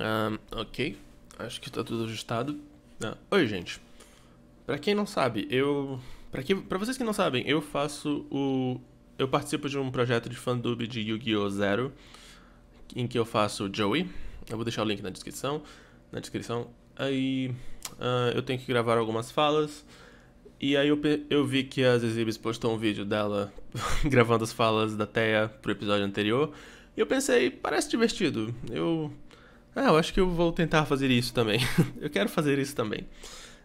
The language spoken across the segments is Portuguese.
Um, ok, acho que tá tudo ajustado. Ah, oi, gente. Pra quem não sabe, eu... Pra, que... pra vocês que não sabem, eu faço o... Eu participo de um projeto de fandub de Yu-Gi-Oh! Zero, em que eu faço o Joey. Eu vou deixar o link na descrição. Na descrição. Aí uh, eu tenho que gravar algumas falas. E aí eu, eu vi que as exibes postou um vídeo dela gravando as falas da Teia pro episódio anterior. E eu pensei, parece divertido. Eu ah, eu acho que eu vou tentar fazer isso também. eu quero fazer isso também.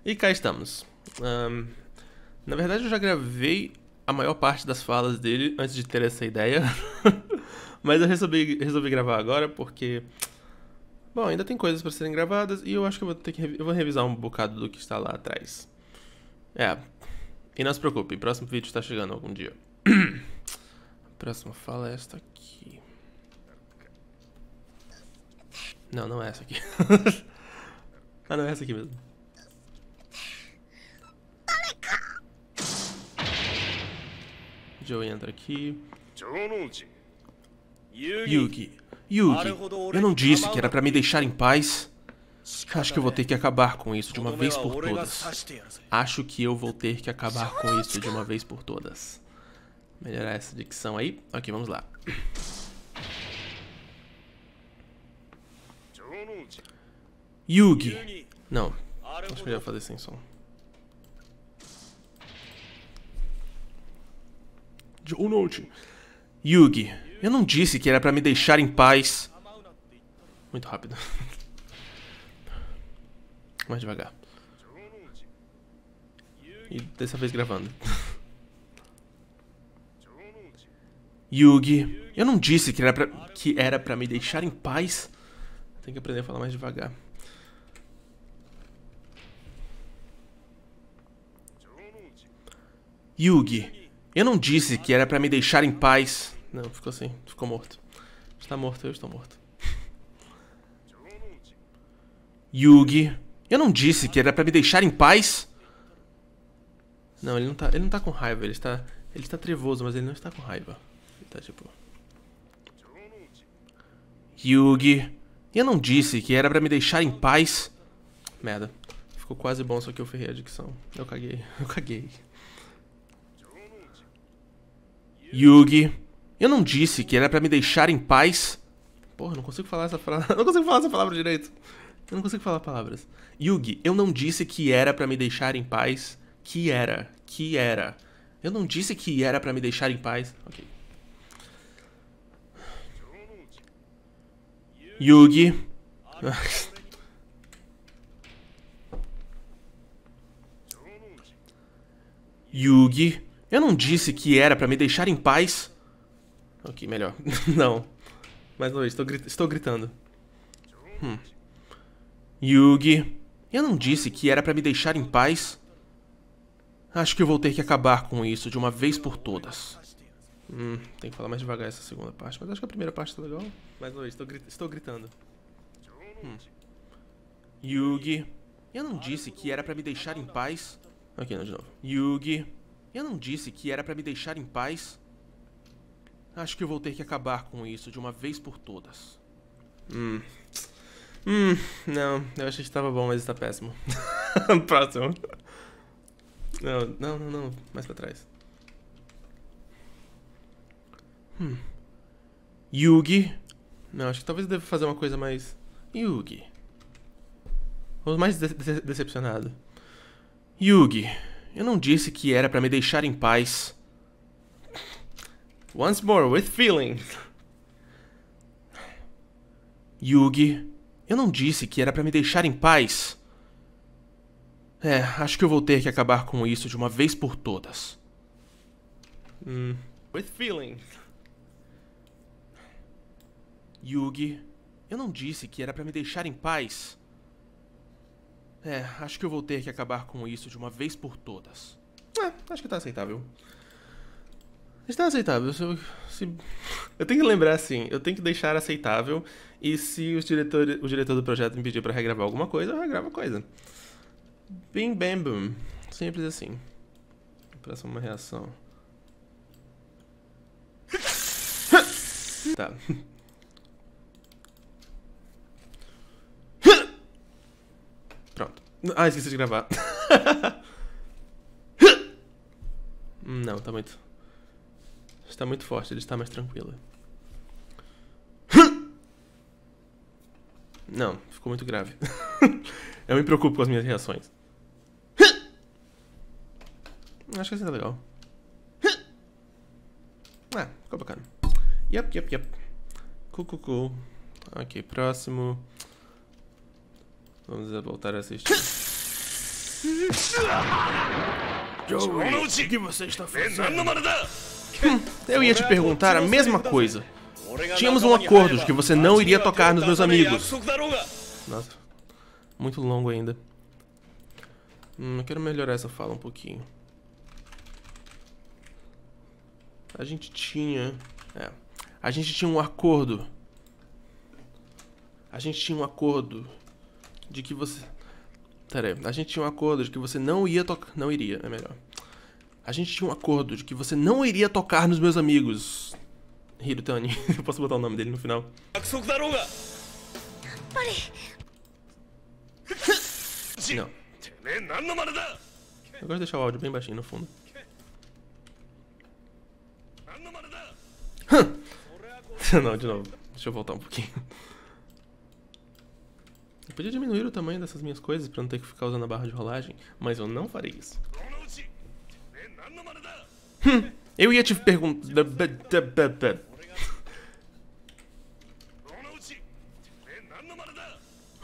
E cá estamos. Um, na verdade, eu já gravei a maior parte das falas dele antes de ter essa ideia. Mas eu resolvi, resolvi gravar agora porque. Bom, ainda tem coisas para serem gravadas e eu acho que eu vou ter que eu vou revisar um bocado do que está lá atrás. É. E não se preocupe, próximo vídeo está chegando algum dia. A próxima fala é esta aqui. Não, não é essa aqui. ah, não, é essa aqui mesmo. Joe entra aqui. Yugi. Yugi, eu não disse que era pra me deixar em paz. Acho que eu vou ter que acabar com isso de uma vez por todas. Acho que eu vou ter que acabar com isso de uma vez por todas. Melhorar essa dicção aí. Ok, vamos lá. Yugi. Não. Acho melhor fazer sem som. Joe Note. Yugi, eu não disse que era pra me deixar em paz. Muito rápido. Mais devagar. E dessa vez gravando. Yugi, eu não disse que era pra, que era pra me deixar em paz. Tem que aprender a falar mais devagar. Yugi, eu não disse que era pra me deixar em paz. Não, ficou assim, ficou morto. Está morto, eu estou morto. Yugi, eu não disse que era pra me deixar em paz. Não, ele não tá, ele não tá com raiva, ele está, ele está trevoso, mas ele não está com raiva. Ele tá tipo... Yugi, e eu não disse que era pra me deixar em paz. Merda. Ficou quase bom, só que eu ferrei a dicção. Eu caguei, eu caguei. Yugi, eu não disse que era pra me deixar em paz. Porra, não consigo falar essa palavra. Não consigo falar essa palavra direito. Eu não consigo falar palavras. Yugi, eu não disse que era para me deixar em paz. Que era. Que era. Eu não disse que era para me deixar em paz. Ok. Yugi. Yugi. Eu não disse que era pra me deixar em paz. Ok, melhor. não. Mas não, estou, grit estou gritando. Hum. Yugi. Eu não disse que era pra me deixar em paz. Acho que eu vou ter que acabar com isso de uma vez por todas. Hum, tem que falar mais devagar essa segunda parte. Mas acho que a primeira parte tá legal. Mais uma vez, estou, grit estou gritando. Hum. Yugi. Eu não disse que era pra me deixar em paz. Aqui, não, de novo. Yugi. Eu não disse que era pra me deixar em paz. Acho que eu vou ter que acabar com isso de uma vez por todas. Hum. Hum, não. Eu achei que estava bom, mas está péssimo. Próximo. Não, não, não, não. Mais pra trás. Hum. Yugi. Não, acho que talvez eu deva fazer uma coisa mais. Yugi. Vamos mais de de decepcionado. Yugi, eu não disse que era para me deixar em paz. Once more, with feeling. Yugi, eu não disse que era para me deixar em paz. É, acho que eu vou ter que acabar com isso de uma vez por todas. Hum. With feeling. Yugi, eu não disse que era para me deixar em paz. É, acho que eu vou ter que acabar com isso de uma vez por todas. É, acho que tá aceitável. Está aceitável. Se eu, se... eu tenho que lembrar assim, eu tenho que deixar aceitável. E se os diretor, o diretor do projeto me pedir para regravar alguma coisa, eu regravo a coisa. Bim, bam, bum. Simples assim. Próxima uma reação. tá. Ah, esqueci de gravar. Não, está muito. Está muito forte, ele está mais tranquilo. Não, ficou muito grave. Eu me preocupo com as minhas reações. Acho que assim tá legal. Ah, ficou bacana. Yep, yep, yep. Cool, Ok, próximo. Vamos voltar a assistir. Joey, o que você está fazendo? Eu ia te perguntar a mesma coisa. Tínhamos um acordo de que você não iria tocar nos meus amigos. Nossa, muito longo ainda. Hum, eu quero melhorar essa fala um pouquinho. A gente tinha... É, a gente tinha um acordo. A gente tinha um acordo de que você. Pera aí, a gente tinha um acordo de que você não ia tocar. Não iria, é melhor. A gente tinha um acordo de que você não iria tocar nos meus amigos. Hirutani. Eu posso botar o nome dele no final. Não. Eu gosto de deixar o áudio bem baixinho no fundo. não, de novo. Deixa eu voltar um pouquinho. Eu podia diminuir o tamanho dessas minhas coisas para não ter que ficar usando a barra de rolagem, mas eu não farei isso. Hum, eu ia te perguntar...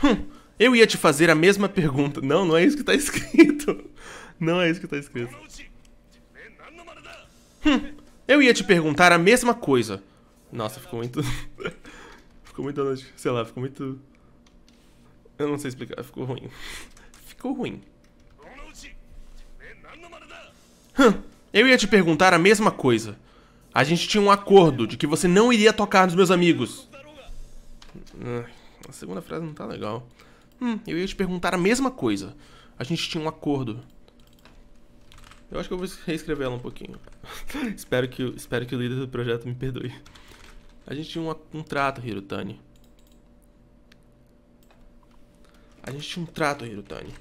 Hum, eu ia te fazer a mesma pergunta. Não, não é isso que está escrito. Não é isso que está escrito. Hum, eu ia te perguntar a mesma coisa. Nossa, ficou muito... ficou muito... Sei lá, ficou muito... Eu não sei explicar, ficou ruim. Ficou ruim. Hum, eu ia te perguntar a mesma coisa. A gente tinha um acordo de que você não iria tocar nos meus amigos. a segunda frase não tá legal. Hum, eu ia te perguntar a mesma coisa. A gente tinha um acordo. Eu acho que eu vou reescrever ela um pouquinho. espero, que, espero que o líder do projeto me perdoe. A gente tinha um contrato, Hirutani. A gente tinha um trato, Hirutani.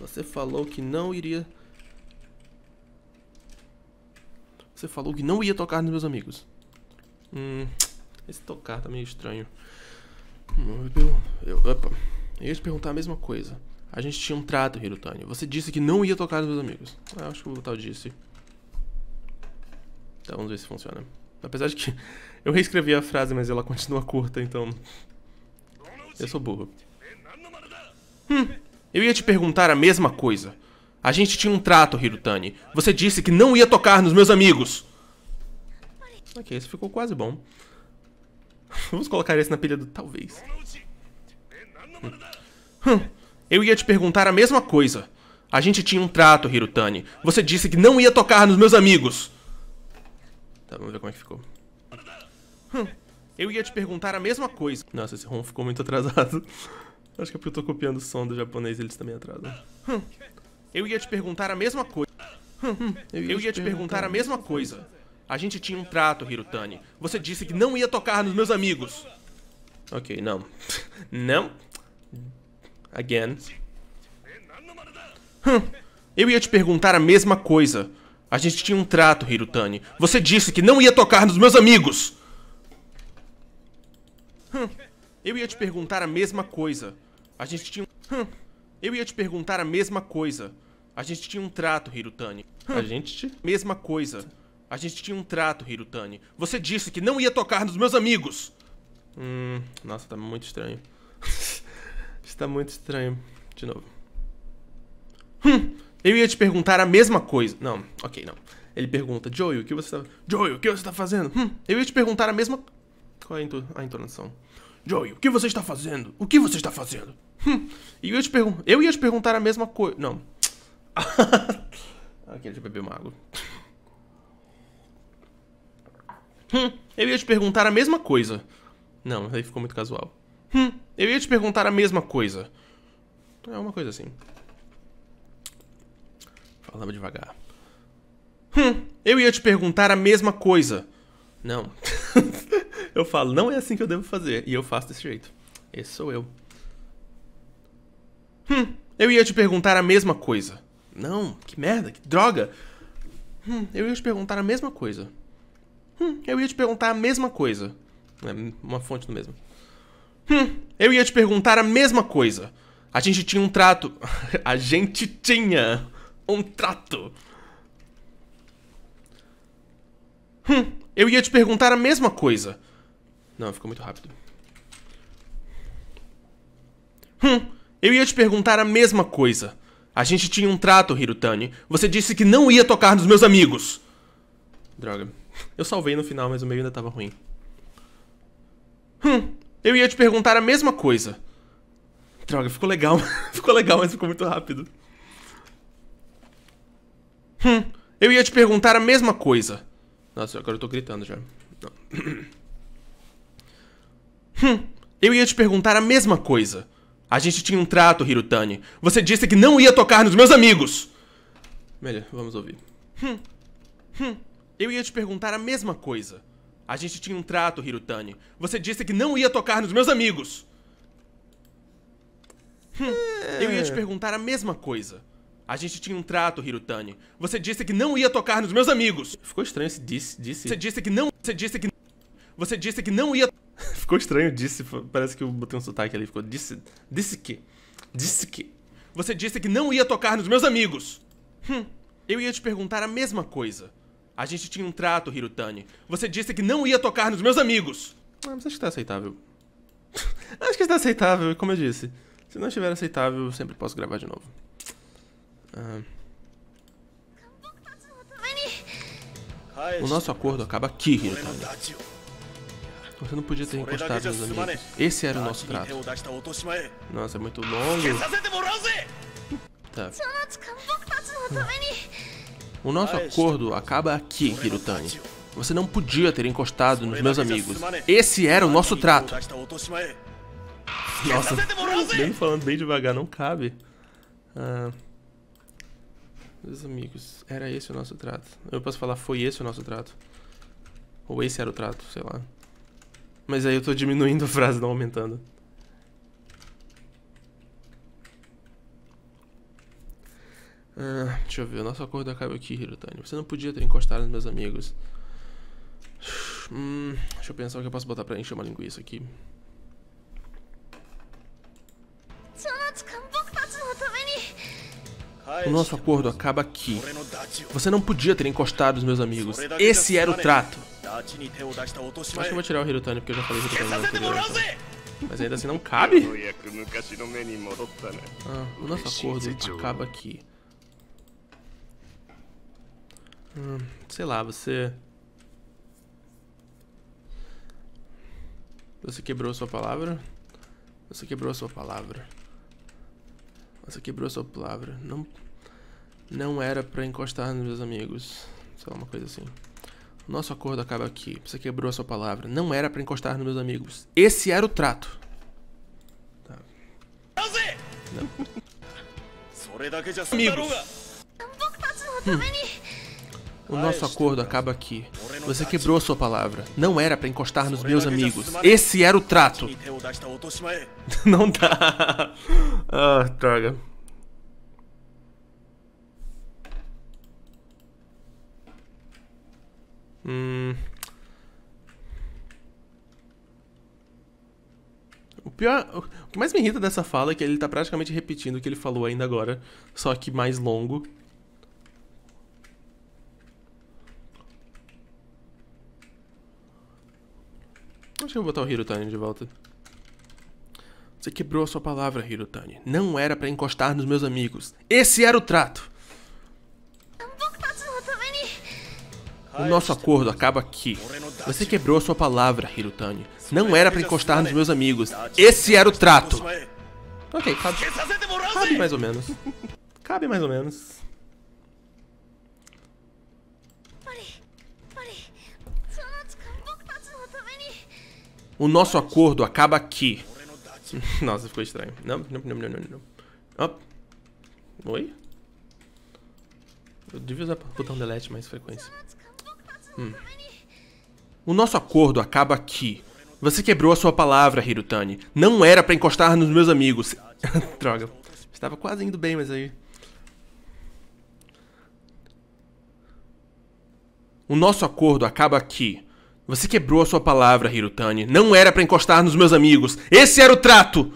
Você falou que não iria... Você falou que não ia tocar nos meus amigos. Hum, esse tocar tá meio estranho. Hum, eu, eu, opa, eu ia te perguntar a mesma coisa. A gente tinha um trato, Hirutani. Você disse que não ia tocar nos meus amigos. Ah, acho que o tal disse. Tá, vamos ver se funciona. Apesar de que eu reescrevi a frase, mas ela continua curta, então... Eu sou burro. Hum, eu ia te perguntar a mesma coisa. A gente tinha um trato, Hirutani. Você disse que não ia tocar nos meus amigos. Ok, isso ficou quase bom. Vamos colocar esse na pilha do talvez. Hum, hum, eu ia te perguntar a mesma coisa. A gente tinha um trato, Hirutani. Você disse que não ia tocar nos meus amigos. Tá, vamos ver como é que ficou. Hum, eu ia te perguntar a mesma coisa. Nossa, esse rom ficou muito atrasado. Acho que é porque eu tô copiando o som do japonês eles também atrasam. eu ia te perguntar a mesma coisa. eu, ia eu ia te perguntar a mesma coisa. A gente tinha um trato, Hirutani. Você disse que não ia tocar nos meus amigos. Ok, não. não. Again. eu ia te perguntar a mesma coisa. A gente tinha um trato, Hirutani. Você disse que não ia tocar nos meus amigos. Hum. Eu ia te perguntar a mesma coisa. A gente tinha um... Hum. Eu ia te perguntar a mesma coisa. A gente tinha um trato, Hirutani. Hum. A gente? Mesma coisa. A gente tinha um trato, Hirutani. Você disse que não ia tocar nos meus amigos! Hum... Nossa, tá muito estranho. Está muito estranho. De novo. Hum, eu ia te perguntar a mesma coisa. Não, ok, não. Ele pergunta, Joey, o que você tá... Joey, o que você tá fazendo? Hum, eu ia te perguntar a mesma... Qual é a, entonação? Joey, o que você está fazendo? O que você está fazendo? Hum, eu, ia te eu ia te perguntar a mesma coisa. Não. Aqui, deixa eu beber uma água. Hum, eu ia te perguntar a mesma coisa. Não, aí ficou muito casual. Hum, eu ia te perguntar a mesma coisa. É uma coisa assim. Falava devagar. Hum, eu ia te perguntar a mesma coisa. Não. eu falo, não é assim que eu devo fazer. E eu faço desse jeito. Esse sou eu. Hum, eu ia te perguntar a mesma coisa. Não, que merda, que droga. Hum, eu ia te perguntar a mesma coisa. Hum, eu ia te perguntar a mesma coisa. É uma fonte do mesmo. Hum, eu ia te perguntar a mesma coisa. A gente tinha um trato. a gente tinha um trato. Hum, eu ia te perguntar a mesma coisa. Não, ficou muito rápido. Hum, eu ia te perguntar a mesma coisa. A gente tinha um trato, Hirutani. Você disse que não ia tocar nos meus amigos. Droga. Eu salvei no final, mas o meio ainda tava ruim. Hum, eu ia te perguntar a mesma coisa. Droga, ficou legal. ficou legal, mas ficou muito rápido. Hum, eu ia te perguntar a mesma coisa. Nossa, agora eu tô gritando já. Hum, eu ia te perguntar a mesma coisa. A gente tinha um trato, Hirutani. Você disse que não ia tocar nos meus amigos. Melhor, vamos ouvir. Hum, hum, eu ia te perguntar a mesma coisa. A gente tinha um trato, Hirutani. Você disse que não ia tocar nos meus amigos. Hum, eu ia te é. perguntar a mesma coisa. A gente tinha um trato, Hirutani. Você disse que não ia tocar nos meus amigos. Ficou estranho esse disse, disse. Você disse que não, você disse que você disse que não ia Ficou estranho disse, parece que eu botei um sotaque ali, ficou disse, disse que disse que você disse que não ia tocar nos meus amigos. Hum, eu ia te perguntar a mesma coisa. A gente tinha um trato, Hirutani. Você disse que não ia tocar nos meus amigos. Ah, mas acho que tá aceitável. acho que está aceitável, como eu disse. Se não estiver aceitável, eu sempre posso gravar de novo. Ah. O nosso acordo acaba aqui, Hirotani. Você não podia ter encostado nos amigos. Esse era o nosso trato. Nossa, é muito longo. Tá. O nosso acordo acaba aqui, Hirotani. Você não podia ter encostado nos meus amigos. Esse era o nosso trato. Nossa, mesmo falando bem devagar, não cabe. Ah... Meus amigos, era esse o nosso trato. Eu posso falar, foi esse o nosso trato. Ou esse era o trato, sei lá. Mas aí eu tô diminuindo a frase, não aumentando. Ah, deixa eu ver, o nosso acordo acaba aqui, Hirotani. Você não podia ter encostado nos meus amigos. Hum, deixa eu pensar o que eu posso botar pra encher uma linguiça aqui. O nosso acordo acaba aqui. Você não podia ter encostado os meus amigos. Esse era o trato. Acho que eu vou tirar o Hirotani, porque eu já falei Hirotani no anterior. Mas ainda assim não cabe? Ah, o nosso acordo acaba aqui. Hum, sei lá, você... Você quebrou sua palavra? Você quebrou sua palavra. Você quebrou sua palavra. Não, não era pra encostar nos meus amigos. Sei lá, uma coisa assim. Nosso acordo acaba aqui. Você quebrou a sua palavra. Não era pra encostar nos meus amigos. Esse era o trato. Tá. Não. amigos. Hum. O nosso acordo acaba aqui. Você quebrou a sua palavra. Não era pra encostar nos meus amigos. Esse era o trato. Não dá. Ah, droga. Hum... O pior. O que mais me irrita dessa fala é que ele tá praticamente repetindo o que ele falou ainda agora, só que mais longo. Acho que eu vou botar o Hirotani de volta. Você quebrou a sua palavra, Hirotani. Não era para encostar nos meus amigos. Esse era o trato. O nosso acordo acaba aqui. Você quebrou a sua palavra, Hirutani. Não era para encostar nos meus amigos. Esse era o trato. Ok, cabe. Cabe mais ou menos. Cabe mais ou menos. O nosso acordo acaba aqui. Nossa, ficou estranho. Não, não, não, não, não. Oh. Oi? Eu devia usar o botão delete mais frequência. Hum. O nosso acordo acaba aqui. Você quebrou a sua palavra, Hirutani. Não era para encostar nos meus amigos. Droga. Estava quase indo bem, mas aí... O nosso acordo acaba aqui. Você quebrou a sua palavra, Hirutani. Não era para encostar nos meus amigos. Esse era o trato!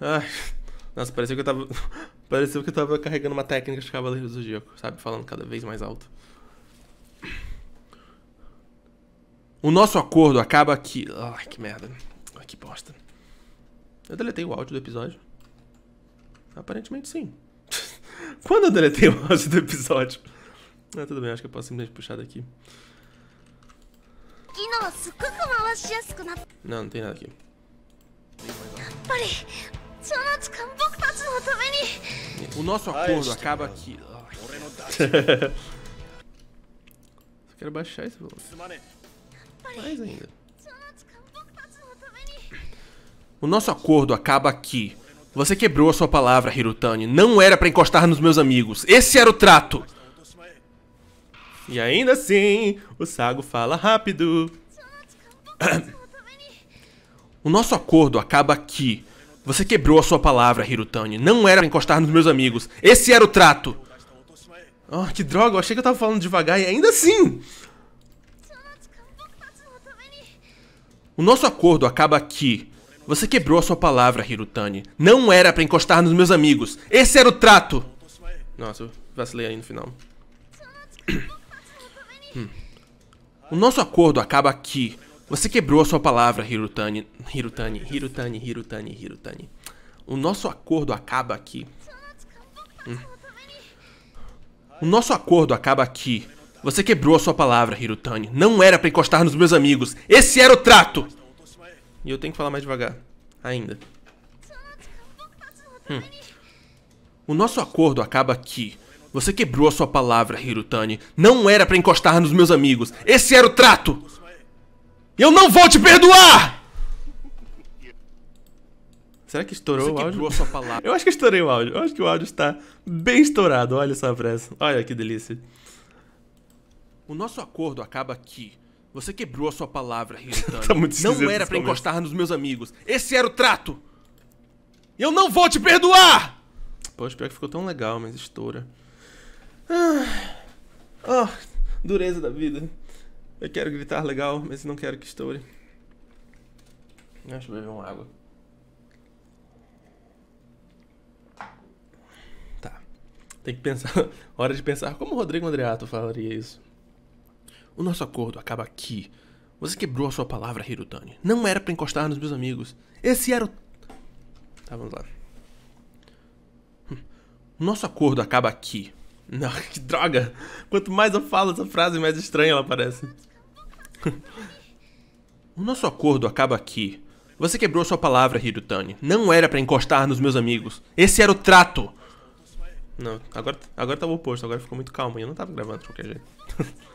Ai, nossa, pareceu que eu tava. parecia que eu tava carregando uma técnica de cavaleiro do Zodíaco, sabe? Falando cada vez mais alto. O nosso acordo acaba aqui. Ai, que merda. Ai, que bosta. Eu deletei o áudio do episódio. Aparentemente sim. Quando eu deletei o áudio do episódio? Ah, tudo bem, acho que eu posso simplesmente puxar daqui. Não, não tem nada aqui. O nosso ah, acordo acaba aqui. Quero baixar esse volume. Mais ainda. O nosso acordo acaba aqui. Você quebrou a sua palavra, Hirutani. Não era para encostar nos meus amigos. Esse era o trato. E ainda assim, o Sago fala rápido. O nosso acordo acaba aqui. Você quebrou a sua palavra, Hirutani. Não era pra encostar nos meus amigos. Esse era o trato. Oh, que droga, eu achei que eu tava falando devagar e ainda assim. O nosso acordo acaba aqui. Você quebrou a sua palavra, Hirutani. Não era para encostar nos meus amigos. Esse era o trato. Nossa, eu vacilei aí no final. Hum. O nosso acordo acaba aqui. Você quebrou a sua palavra, Hirutani. Hirutani, Hirutani, Hirutani, Hirutani. O nosso acordo acaba aqui. Hum. O nosso acordo acaba aqui. Você quebrou a sua palavra, Hirutani. Não era pra encostar nos meus amigos. Esse era o trato! E eu tenho que falar mais devagar. Ainda. Hum. O nosso acordo acaba aqui. Você quebrou a sua palavra, Hirutani. Não era pra encostar nos meus amigos. Esse era o trato! Eu não vou te perdoar! Será que estourou Você o áudio? A sua palavra. Eu acho que estourei o áudio. Eu acho que o áudio está bem estourado. Olha essa pressa. Olha que delícia. O nosso acordo acaba aqui. Você quebrou a sua palavra, Hildane. tá muito não era para encostar nos meus amigos. Esse era o trato. Eu não vou te perdoar! Poxa, pior que ficou tão legal, mas estoura. Ah, oh, dureza da vida. Eu quero gritar legal, mas não quero que estoure. Deixa eu beber uma água. Tá. Tem que pensar. Hora de pensar como o Rodrigo Andreato falaria isso. O nosso acordo acaba aqui. Você quebrou a sua palavra, Hirutani. Não era para encostar nos meus amigos. Esse era o. Tá, vamos lá. Hum. O nosso acordo acaba aqui. Não, que droga! Quanto mais eu falo essa frase, mais estranha ela parece. o nosso acordo acaba aqui. Você quebrou a sua palavra, Hirutani. Não era para encostar nos meus amigos. Esse era o trato! Não, agora, agora tá o oposto, agora ficou muito calmo. Eu não tava gravando de qualquer jeito.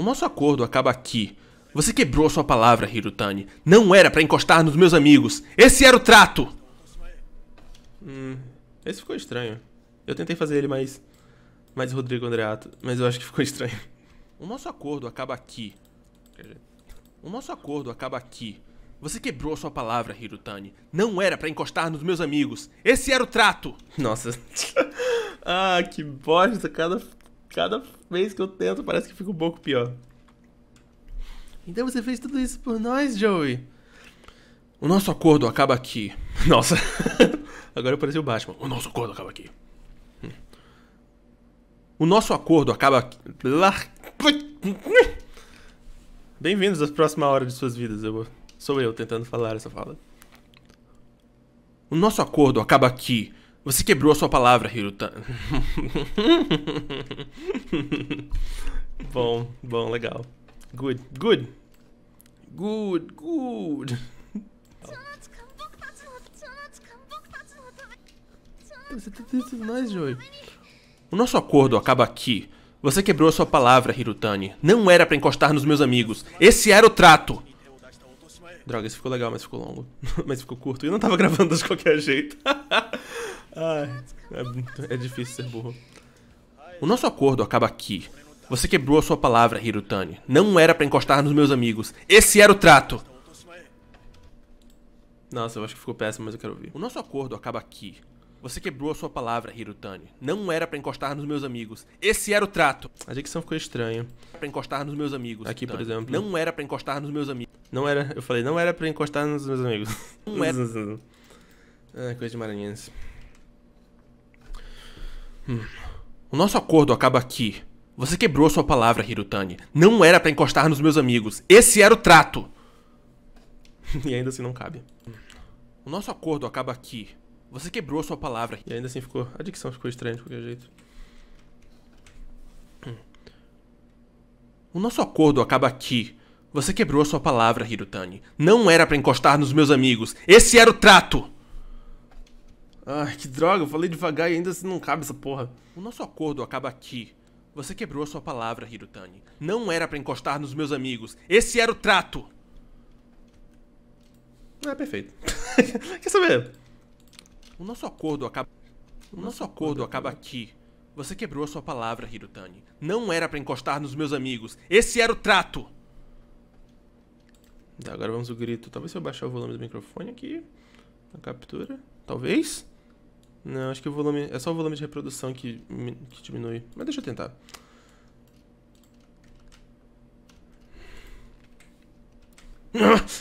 O nosso acordo acaba aqui. Você quebrou sua palavra, Hirutani. Não era para encostar nos meus amigos. Esse era o trato! Hum, esse ficou estranho. Eu tentei fazer ele mais. mais Rodrigo Andreato, mas eu acho que ficou estranho. O nosso acordo acaba aqui. O nosso acordo acaba aqui. Você quebrou sua palavra, Hirutani. Não era para encostar nos meus amigos. Esse era o trato! Nossa. ah, que bosta, cada Cada vez que eu tento, parece que fica um pouco pior. Então você fez tudo isso por nós, Joey. O nosso acordo acaba aqui. Nossa. Agora eu pareci o Batman. O nosso acordo acaba aqui. O nosso acordo acaba aqui. Bem-vindos à próxima hora de suas vidas. Eu Sou eu tentando falar essa fala. O nosso acordo acaba aqui. Você quebrou a sua palavra, Hiruta. bom, bom, legal. Good, good. Good, good. Você tá O nosso acordo acaba aqui. Você quebrou a sua palavra, Hirutani. Não era para encostar nos meus amigos. Esse era o trato. Droga, isso ficou legal, mas ficou longo. mas ficou curto. E eu não tava gravando de qualquer jeito. Ai, é, é difícil ser burro. O nosso acordo acaba aqui. Você quebrou a sua palavra, Hirutani. Não era para encostar nos meus amigos. Esse era o trato. Nossa, eu acho que ficou péssimo, mas eu quero ouvir. O nosso acordo acaba aqui. Você quebrou a sua palavra, Hirutani. Não era para encostar nos meus amigos. Esse era o trato. A dicção ficou estranha. Para encostar nos meus amigos. Aqui, Tani. por exemplo. Não era para encostar nos meus amigos. Não era, eu falei, não era para encostar nos meus amigos. Não era. ah, coisa de maranhense. Hum. O nosso acordo acaba aqui. Você quebrou sua palavra, Hirutani. Não era para encostar nos meus amigos. Esse era o trato. e ainda assim não cabe. O nosso acordo acaba aqui. Você quebrou sua palavra. E ainda assim ficou. A dicção ficou estranha de qualquer jeito. O nosso acordo acaba aqui. Você quebrou sua palavra, Hirutani. Não era para encostar nos meus amigos. Esse era o trato. Ai, que droga, eu falei devagar e ainda assim não cabe essa porra. O nosso acordo acaba aqui. Você quebrou a sua palavra, Hirutani. Não era para encostar nos meus amigos. Esse era o trato! Ah, perfeito. Quer saber? O nosso acordo acaba... O nosso, nosso acordo, acordo acaba aqui. Você quebrou a sua palavra, Hirutani. Não era para encostar nos meus amigos. Esse era o trato! Tá, agora vamos o grito. Talvez se eu baixar o volume do microfone aqui. Na captura. Talvez. Não, acho que o volume... É só o volume de reprodução que, que diminui. Mas deixa eu tentar.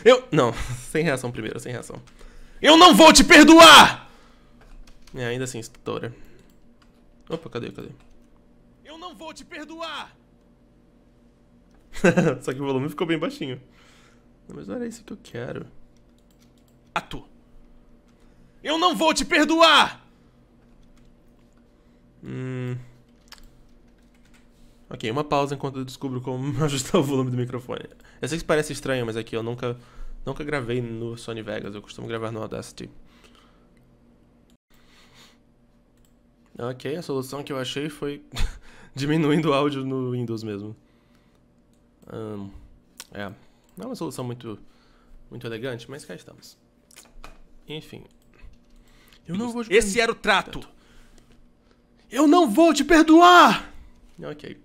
Eu... Não, sem reação primeiro, sem reação. Eu não vou te perdoar! É, ainda assim, estoura. Opa, cadê, cadê? Eu não vou te perdoar! Só que o volume ficou bem baixinho. mas não era isso que eu quero. Ato! Eu não vou te perdoar! Hum. Ok, uma pausa enquanto eu descubro como ajustar o volume do microfone. Eu sei que parece estranho, mas aqui eu nunca, nunca gravei no Sony Vegas, eu costumo gravar no Audacity. Ok, a solução que eu achei foi diminuindo o áudio no Windows mesmo. Um, é, não é uma solução muito, muito elegante, mas cá estamos. Enfim. Eu não vou Esse era o trato. Eu não vou te perdoar! Ok.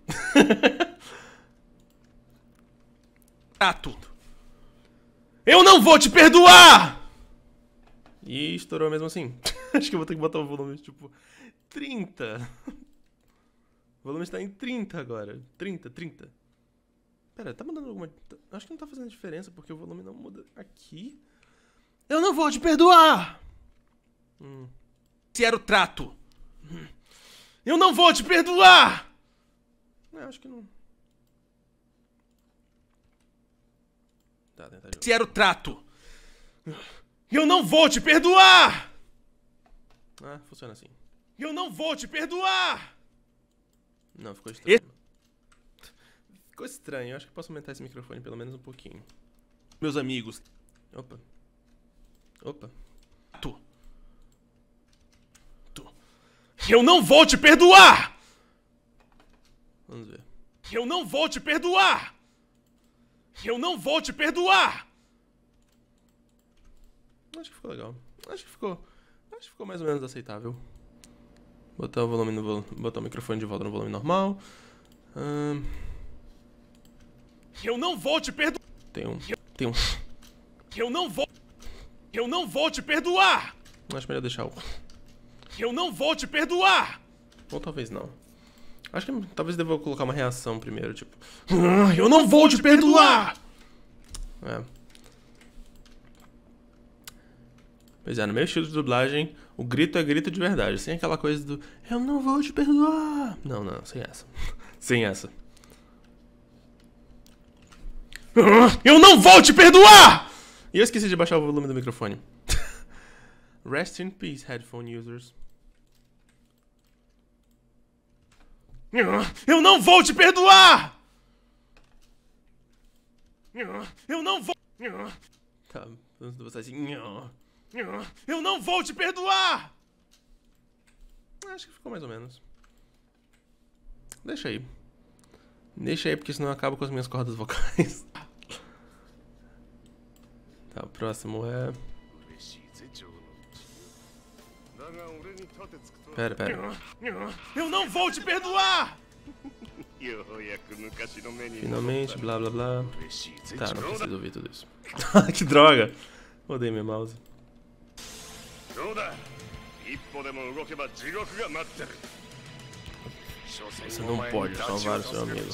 tá tudo. Eu não vou te perdoar! E estourou mesmo assim. Acho que eu vou ter que botar o volume, tipo, 30. O volume está em 30 agora. 30, 30. Pera, tá mudando alguma... Acho que não tá fazendo diferença, porque o volume não muda aqui. Eu não vou te perdoar! Hum. Se era o trato. Hum. Eu não vou te perdoar! É, acho que não. Tá, tenta Esse era o trato. Eu não vou te perdoar! Ah, funciona assim. Eu não vou te perdoar! Não, ficou estranho. Ficou estranho. Eu acho que posso aumentar esse microfone pelo menos um pouquinho. Meus amigos. Opa. Opa. Eu não vou te perdoar! Vamos ver. Eu não vou te perdoar! Eu não vou te perdoar! Acho que ficou legal. Acho que ficou. Acho que ficou mais ou menos aceitável. Botar o volume no botar o microfone de volta no volume normal. Hum... Eu não vou te perdoar. Tem um. Tem um. Eu não vou. Eu não vou te perdoar! Acho melhor deixar o. Eu não vou te perdoar! Ou talvez não. Acho que talvez deva colocar uma reação primeiro, tipo... Ah, eu não vou te perdoar! É. Pois é, no meu estilo de dublagem, o grito é grito de verdade. Sem aquela coisa do... Eu não vou te perdoar! Não, não, sem essa. sem essa. Ah, eu não vou te perdoar! E eu esqueci de baixar o volume do microfone. Rest in peace, headphone users. Eu não vou te perdoar! Eu não vou. Tá, você assim. Eu não vou te perdoar! Acho que ficou mais ou menos. Deixa aí. Deixa aí, porque senão eu acabo com as minhas cordas vocais. Tá, o próximo é. Pera, pera. Eu não vou te perdoar! Finalmente, blá blá blá. Tá, não preciso ouvir tudo isso. que droga! Odeio meu mouse. Você não pode salvar o seu amigo.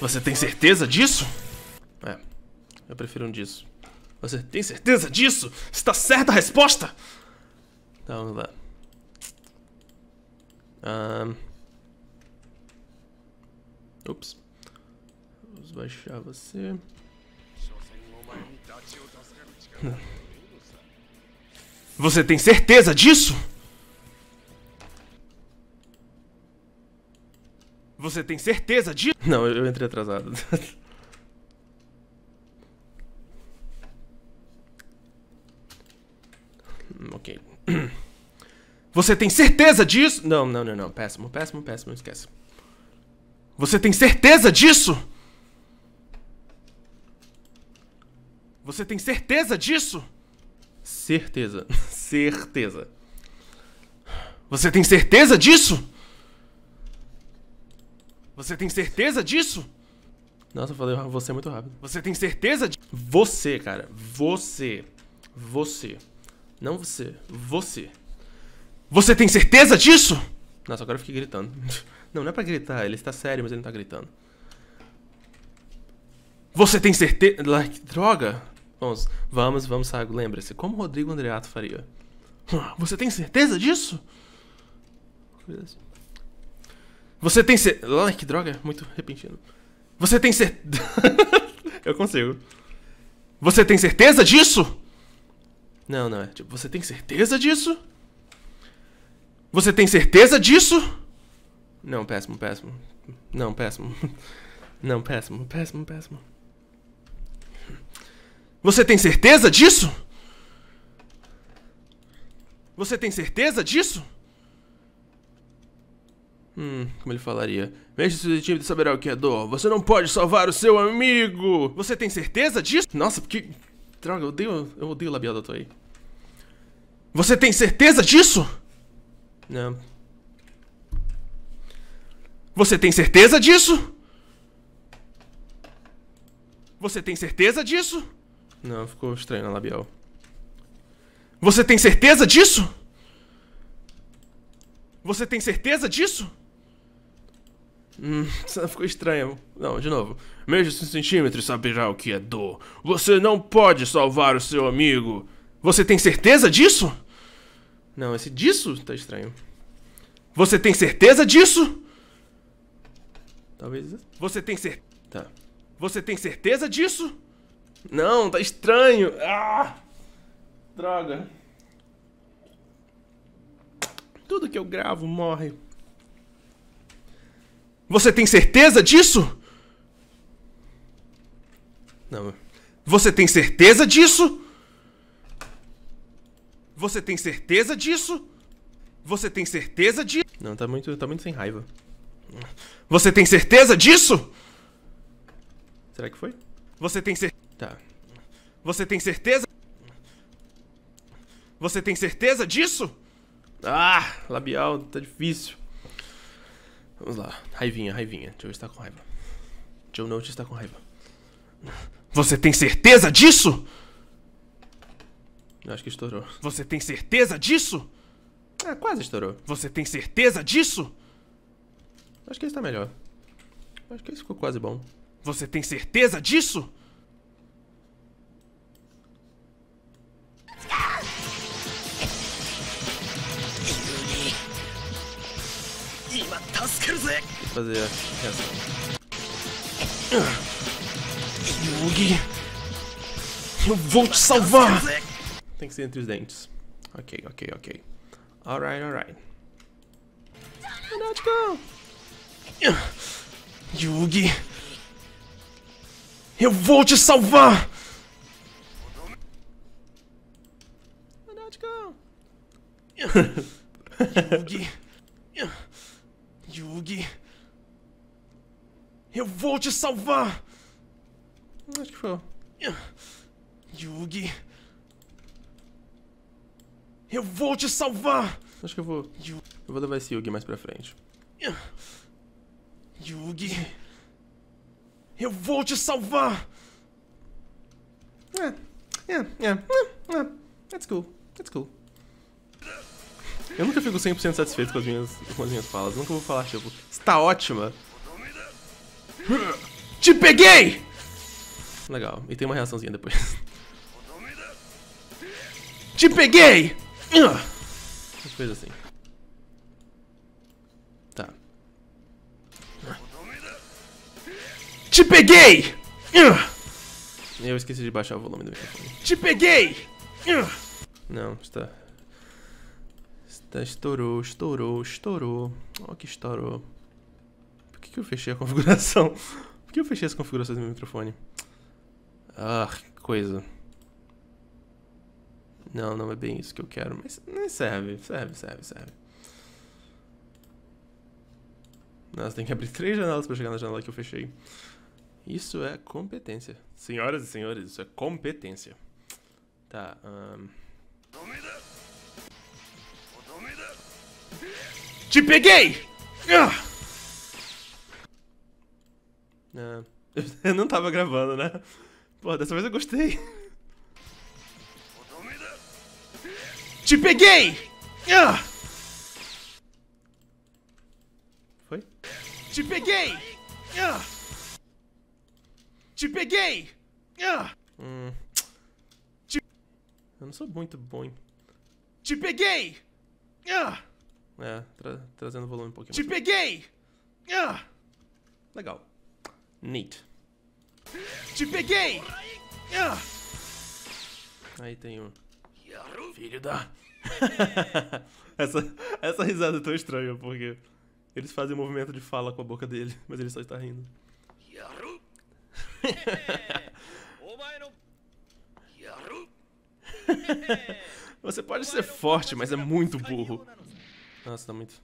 Você tem certeza disso? É, eu prefiro um disso. Você tem certeza disso? Está certa a resposta? Tá, vamos lá. Um... Ups. Vamos baixar você. Você tem certeza disso? Você tem certeza disso? Não, eu entrei atrasado. ok. Você tem certeza disso? Não, não, não, não. Péssimo, péssimo, péssimo. Esquece. Você tem certeza disso? Você tem certeza disso? Certeza. certeza. Você tem certeza disso? Você tem certeza disso? Nossa, eu falei você muito rápido. Você tem certeza de... Você, cara. Você. Você. Não você. Você. Você tem certeza disso? Nossa, agora eu fiquei gritando. Não, não é pra gritar. Ele está sério, mas ele não tá gritando. Você tem certeza... Like, droga. Vamos, vamos, vamos, Sago. Lembre-se. Como Rodrigo Andreato faria? Hum, você tem certeza disso? Você tem certeza... Like, droga. Muito repentino. Você tem certeza... eu consigo. Você tem certeza disso? Não, não, é tipo, você tem certeza disso? Você tem certeza disso? Não, péssimo, péssimo. Não, péssimo. Não, péssimo, péssimo, péssimo. Você tem certeza disso? Você tem certeza disso? Hum, como ele falaria? se o time de saberá o que é dor. Você não pode salvar o seu amigo! Você tem certeza disso? Nossa, porque... Droga, eu odeio, eu odeio o labial da Toei. Você tem certeza disso? Não. Você tem certeza disso? Você tem certeza disso? Não, ficou estranho na labial. Você tem certeza disso? Você tem certeza disso? Hum, ficou estranho. Não, de novo. Mexa seus centímetros saberá o que é dor. Você não pode salvar o seu amigo. Você tem certeza disso? Não, esse disso tá estranho. Você tem certeza disso? Talvez. Você tem certeza. Tá. Você tem certeza disso? Não, tá estranho. Ah! Droga. Tudo que eu gravo morre. Você tem certeza disso? Não. Você tem certeza disso? Você tem certeza disso? Você tem certeza de... Não, tá muito, tá muito sem raiva. Você tem certeza disso? Será que foi? Você tem certeza? Tá. Você tem certeza? Você tem certeza disso? Ah, labial, tá difícil. Vamos lá. Raivinha, raivinha. Joe está com raiva. Joe Note está com raiva. Você tem certeza disso? Acho que estourou. Você tem certeza disso? Ah, quase estourou. Você tem certeza disso? Acho que esse tá melhor. Acho que esse ficou quase bom. Você tem certeza disso? fazer a reação. Yugi! Eu vou te salvar! Tem que ser entre os dentes. Ok, ok, ok. Alright, alright. Nautical! Yugi! Eu vou te salvar! Nautical! Yugi! Yugi. Eu vou te salvar! Acho que foi. Yugi. Eu vou te salvar! Acho que eu vou. Eu vou levar esse Yugi mais pra frente. Yugi. Eu vou te salvar! É. É, é. É. é. That's cool. That's cool. Eu nunca fico 100% satisfeito com as, minhas, com as minhas falas. nunca vou falar, tipo, está ótima. Te peguei! Legal. E tem uma reaçãozinha depois. Te peguei! Uma coisa assim. Tá. Te peguei! Eu esqueci de baixar o volume do microfone. Te peguei! Não, está Tá, estourou, estourou, estourou. Olha que estourou. Por que, que eu fechei a configuração? Por que eu fechei as configurações do meu microfone? Ah, que coisa. Não, não é bem isso que eu quero, mas serve, serve, serve, serve. Nossa, tem que abrir três janelas para chegar na janela que eu fechei. Isso é competência. Senhoras e senhores, isso é competência. Tá, um... Te peguei! Ah, é. eu não tava gravando, né? Pô, dessa vez eu gostei. Te peguei! Ah! Foi? Te peguei! Ah! Te peguei! Ah! Hum. Te... Eu não sou muito bom. Te peguei! Ah! É, tra trazendo o volume um pouquinho. Te peguei! Ah! Legal. Neat. Te peguei! Ah! Aí tem um. Filho da. essa, essa risada é tão estranha, porque eles fazem um movimento de fala com a boca dele, mas ele só está rindo. Você pode ser forte, mas é muito burro. Nossa, tá muito.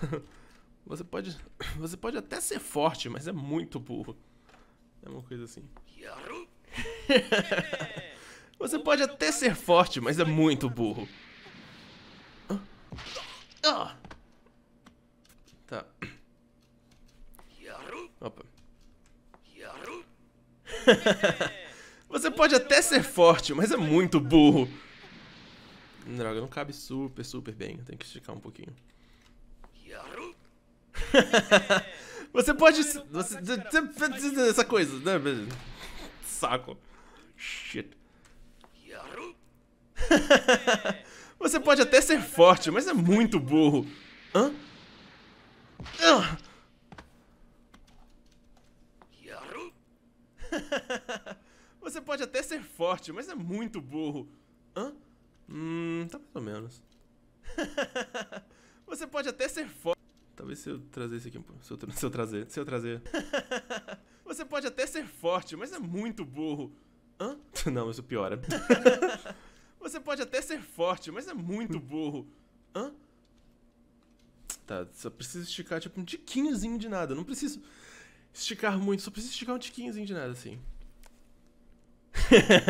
Você pode, você pode até ser forte, mas é muito burro. É uma coisa assim. Você pode até ser forte, mas é muito burro. Ah. Ah. Tá. Opa. Você pode até ser forte, mas é muito burro. Droga, não cabe super, super bem. Tem que esticar um pouquinho. você pode... Você, essa coisa. Né? Saco. Shit. você pode até ser forte, mas é muito burro. Hã? Ah! Você pode até ser forte, mas é muito burro. Hã? Hum, tá mais ou menos. Você pode até ser forte. Talvez se eu trazer isso aqui Se eu, se eu trazer. Se eu trazer. Você pode até ser forte, mas é muito burro. Hã? Não, isso piora. Você pode até ser forte, mas é muito burro. Hã? Tá, só preciso esticar tipo um tiquinhozinho de nada. Não preciso esticar muito, só preciso esticar um tiquinhozinho de nada assim.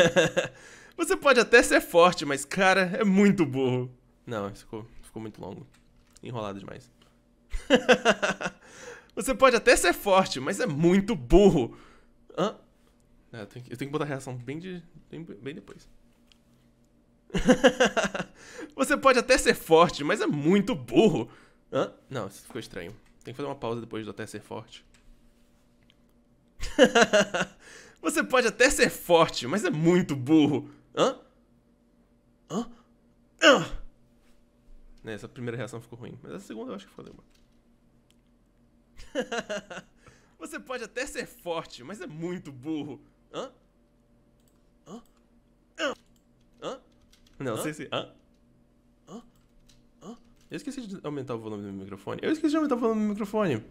Você pode até ser forte, mas cara, é muito burro. Não, ficou, ficou muito longo. Enrolado demais. Você pode até ser forte, mas é muito burro. Hã? É, eu, tenho que, eu, tenho que, botar a reação bem, de, bem, bem depois. Você pode até ser forte, mas é muito burro. Hã? Não, isso ficou estranho. Tem que fazer uma pausa depois do até ser forte. Você pode até ser forte, mas é muito burro. Hã? Hã? Hã? É, essa primeira reação ficou ruim, mas a segunda eu acho que ficou legal. Você pode até ser forte, mas é muito burro. Hã? Hã? Hã? Hã? Não, Hã? sei se. Hã? Hã? Hã? Eu esqueci de aumentar o volume do meu microfone. Eu esqueci de aumentar o volume do meu microfone.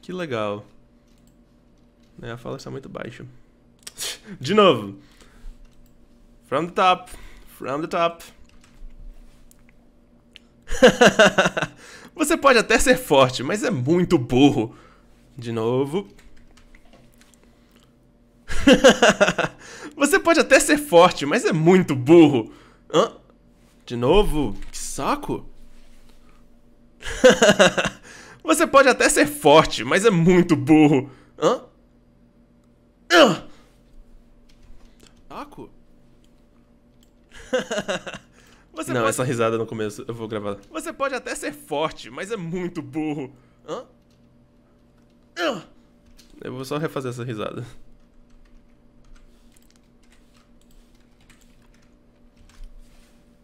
Que legal. É, a fala está muito baixa. De novo. From the top. From the top. Você pode até ser forte, mas é muito burro. De novo. Você pode até ser forte, mas é muito burro. Hã? De novo? Que saco. Você pode até ser forte, mas é muito burro. Hã? Ah! Taco? Você não, pode... essa risada no começo, eu vou gravar. Você pode até ser forte, mas é muito burro. Hã? Eu vou só refazer essa risada.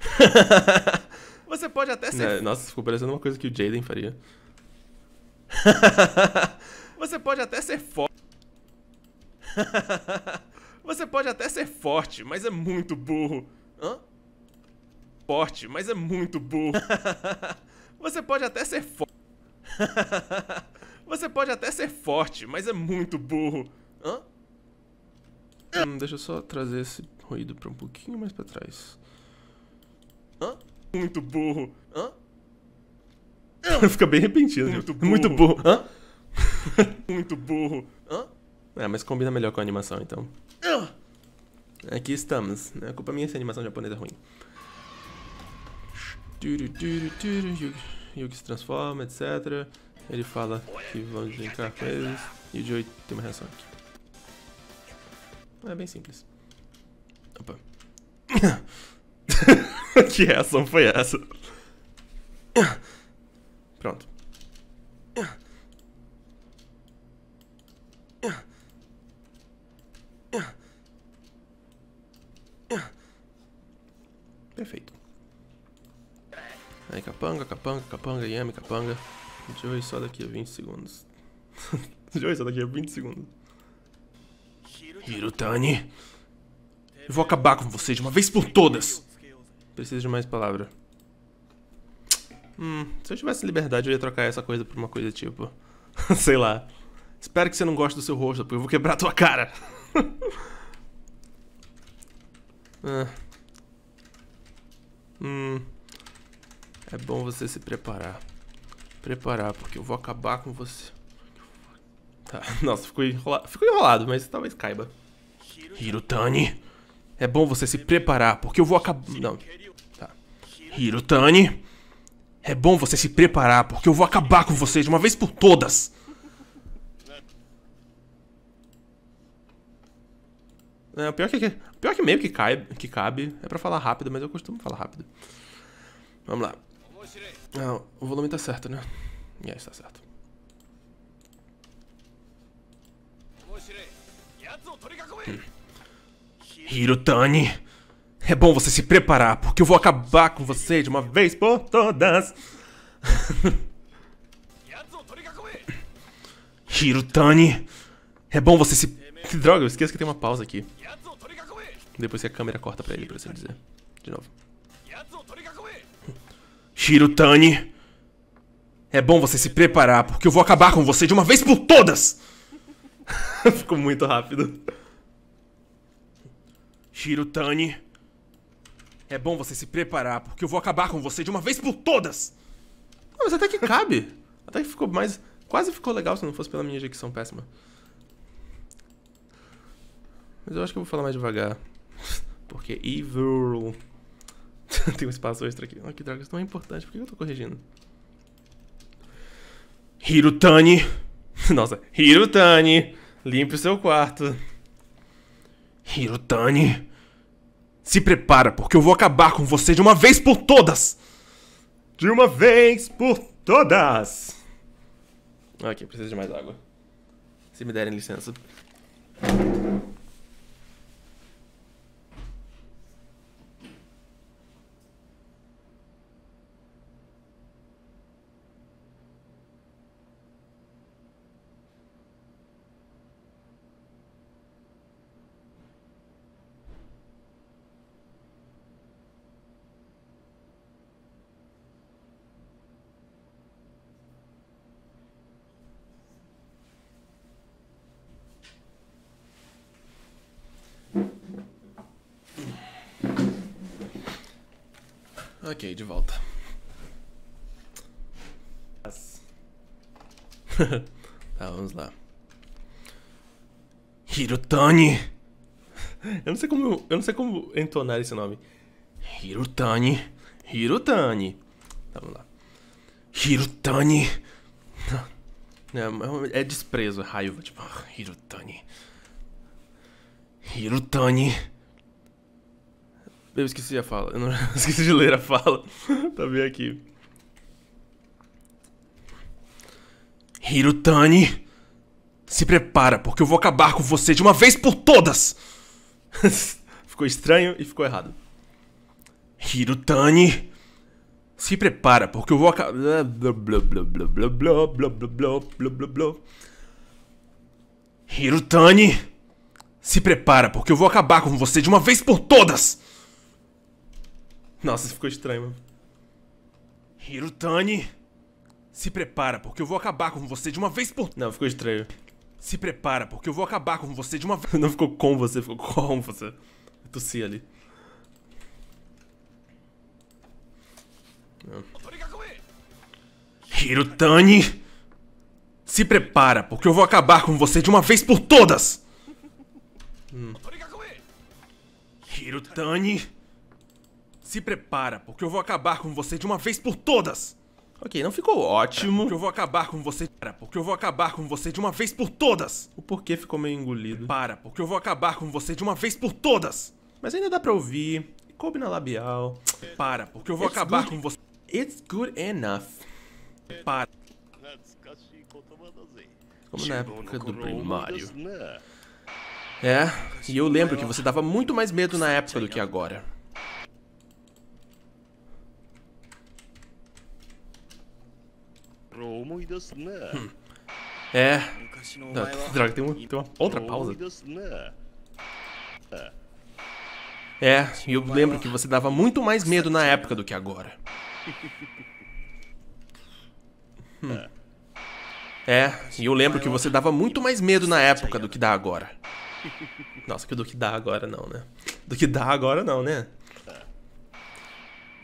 Você pode até ser. nossa, ficou parecendo uma coisa que o Jaden faria. Você pode até ser forte. Você pode até ser forte, mas é muito burro. Hã? Forte, mas é muito burro. Você pode até ser forte. Você pode até ser forte, mas é muito burro. Hã? Hum, deixa eu só trazer esse ruído pra um pouquinho mais pra trás. Hã? Muito burro. Hã? Fica bem repentino. Muito burro. Muito burro. Hã? muito burro. Hã? É, mas combina melhor com a animação, então. Ah! Aqui estamos. Né? A culpa é minha se a animação japonesa é ruim. Yugi se transforma, etc. Ele fala que vamos brincar com eles. E o Joey tem uma reação aqui. É bem simples. Opa. que reação foi essa? Pronto. Perfeito. Aí, capanga, capanga, capanga, yami, capanga. Joey só daqui a 20 segundos. Joey só daqui a 20 segundos. Hirutani! Eu vou acabar com você de uma vez por todas! Preciso de mais palavra. Hum, se eu tivesse liberdade, eu ia trocar essa coisa por uma coisa tipo... sei lá. Espero que você não goste do seu rosto, porque eu vou quebrar a tua cara! ah... Hum. É bom você se preparar. Preparar, porque eu vou acabar com você. Tá, nossa, ficou enrolado, enrolado mas talvez caiba. Hirutani, é bom você se preparar, porque eu vou acabar... Não, tá. Hirutani, é bom você se preparar, porque eu vou acabar com vocês de uma vez por todas. É, o pior que, o pior que meio que, cai, que cabe é pra falar rápido, mas eu costumo falar rápido. Vamos lá. Ah, o volume tá certo, né? É, está certo. Hum. Hirotani, é bom você se preparar, porque eu vou acabar com você de uma vez por todas. Hirotani, é bom você se... Que droga, eu esqueço que tem uma pausa aqui. Depois que a câmera corta pra ele, por você dizer. De novo. Shirutani! É bom você se preparar, porque eu vou acabar com você de uma vez por todas! Ficou muito rápido. Shirutani! É bom você se preparar, porque eu vou acabar com você de uma vez por todas! Não, mas até que cabe. até que ficou mais... Quase ficou legal se não fosse pela minha injeção péssima. Mas eu acho que eu vou falar mais devagar. Porque evil. Tem um espaço extra aqui. Ah, que droga, isso não é importante. Por que eu tô corrigindo? Hirutani. Nossa, Hirutani. Limpe o seu quarto. Hirutani. Se prepara, porque eu vou acabar com você de uma vez por todas! De uma vez por todas! Ok, preciso de mais água. Se me derem licença. Ok, de volta. tá, vamos lá. Hirutani! Eu não sei como. Eu não sei como entonar esse nome. Hirutani! Hirutani! Tá, vamos lá. Hirutani! É, é desprezo, é raiva, tipo, ah, Hirutani. Hirutani. Eu esqueci a fala. Eu não esqueci de ler a fala. tá bem aqui. Hirutani, se prepara, porque eu vou acabar com você de uma vez por todas! ficou estranho e ficou errado. Hirutani, se prepara, porque eu vou acabar. Hirutani, se prepara, porque eu vou acabar com você de uma vez por todas! Nossa, ficou estranho, mano. Hirutani! Se prepara, porque eu vou acabar com você de uma vez por... Não, ficou estranho. Se prepara, porque eu vou acabar com você de uma vez... Não ficou com você, ficou com você. Eu tossi ali. Não. Hirutani! Se prepara, porque eu vou acabar com você de uma vez por todas! Hum. Hirutani! Se prepara, porque eu vou acabar com você de uma vez por todas! Ok, não ficou ótimo. Porque eu vou acabar com você. Para, porque eu vou acabar com você de uma vez por todas. O porquê ficou meio engolido. Para, porque eu vou acabar com você de uma vez por todas. Mas ainda dá pra ouvir. E coube na labial. Para, porque eu vou It's acabar good. com você. It's good enough. Para. Como na época do primário. Né? É, e eu lembro que você dava muito mais medo na época do que agora. É. droga, tem, um, tem uma outra pausa. É, e eu lembro que você dava muito mais medo na época do que agora. Hum. É, e eu lembro que você dava muito mais medo na época do que dá agora. Nossa, que do que dá agora não, né? Do que dá agora não, né?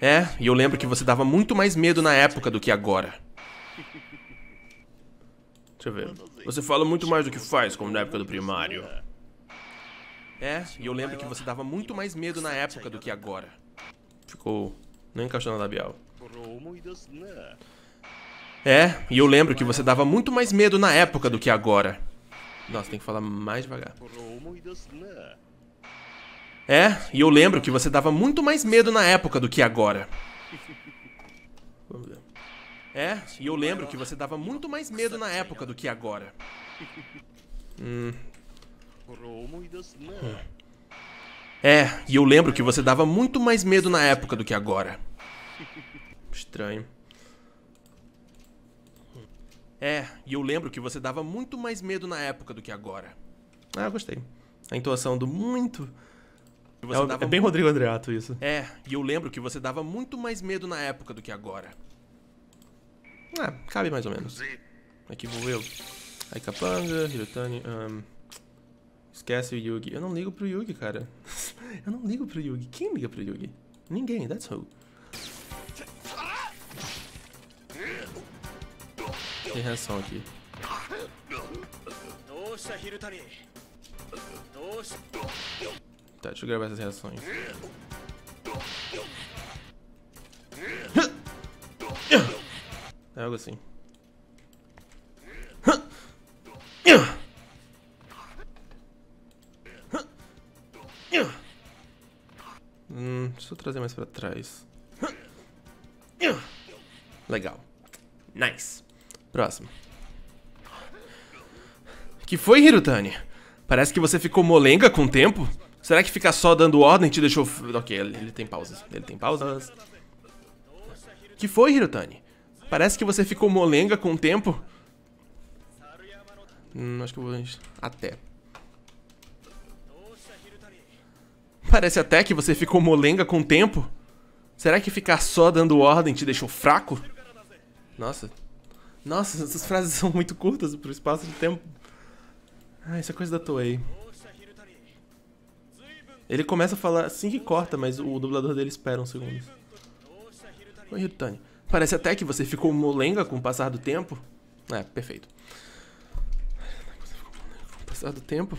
É, e eu lembro que você dava muito mais medo na época do que agora. Deixa eu ver. Você fala muito mais do que faz, como na época do primário. É, e eu lembro que você dava muito mais medo na época do que agora. Ficou nem encaixando a labial. É, e eu lembro que você dava muito mais medo na época do que agora. Nossa, tem que falar mais devagar. É, e eu lembro que você dava muito mais medo na época do que agora. É, e eu lembro que você dava muito mais medo na época do que agora. Hum. É, e eu lembro que você dava muito mais medo na época do que agora. Estranho. É, e eu lembro que você dava muito mais medo na época do que agora. Ah, gostei. A entoação do muito. É, é, bem Rodrigo Andreato isso. É, e eu lembro que você dava muito mais medo na época do que agora. Ah, cabe mais ou menos. Aqui vou eu. Aí Capanga, Hirotani. Um, esquece o Yugi. Eu não ligo pro Yugi, cara. eu não ligo pro Yugi. Quem liga pro Yugi? Ninguém, that's who. Tem reação aqui. Tá, deixa eu gravar essas reações. É algo assim. Hum, deixa eu trazer mais pra trás. Legal. Nice. Próximo. Que foi, Hirutani? Parece que você ficou molenga com o tempo. Será que ficar só dando ordem te deixou... Ok, ele, tem pausas. Ele tem pausas. Que foi, Hirutani? Parece que você ficou molenga com o tempo. Hum, acho que eu vou até. Parece até que você ficou molenga com o tempo. Será que ficar só dando ordem te deixou fraco? Nossa. Nossa, essas frases são muito curtas pro espaço de tempo. Ah, isso é coisa da Toei. Ele começa a falar assim que corta, mas o dublador dele espera um segundo. Oi, Hirutani. Parece até que você ficou molenga com o passar do tempo. É, perfeito. com o passar do tempo.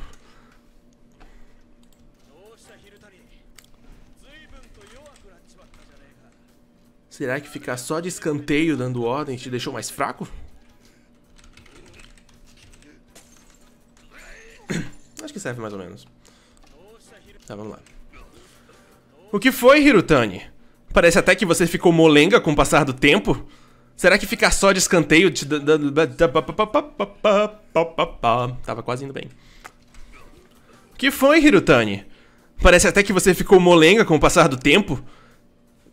Será que ficar só de escanteio dando ordem te deixou mais fraco? Acho que serve mais ou menos. Tá, vamos lá. O que foi, Hirutani? Parece até que você ficou molenga com o passar do tempo. Será que ficar só de escanteio te dando... Tava quase indo bem. O Que foi, Hirutani? Parece até que você ficou molenga com o passar do tempo.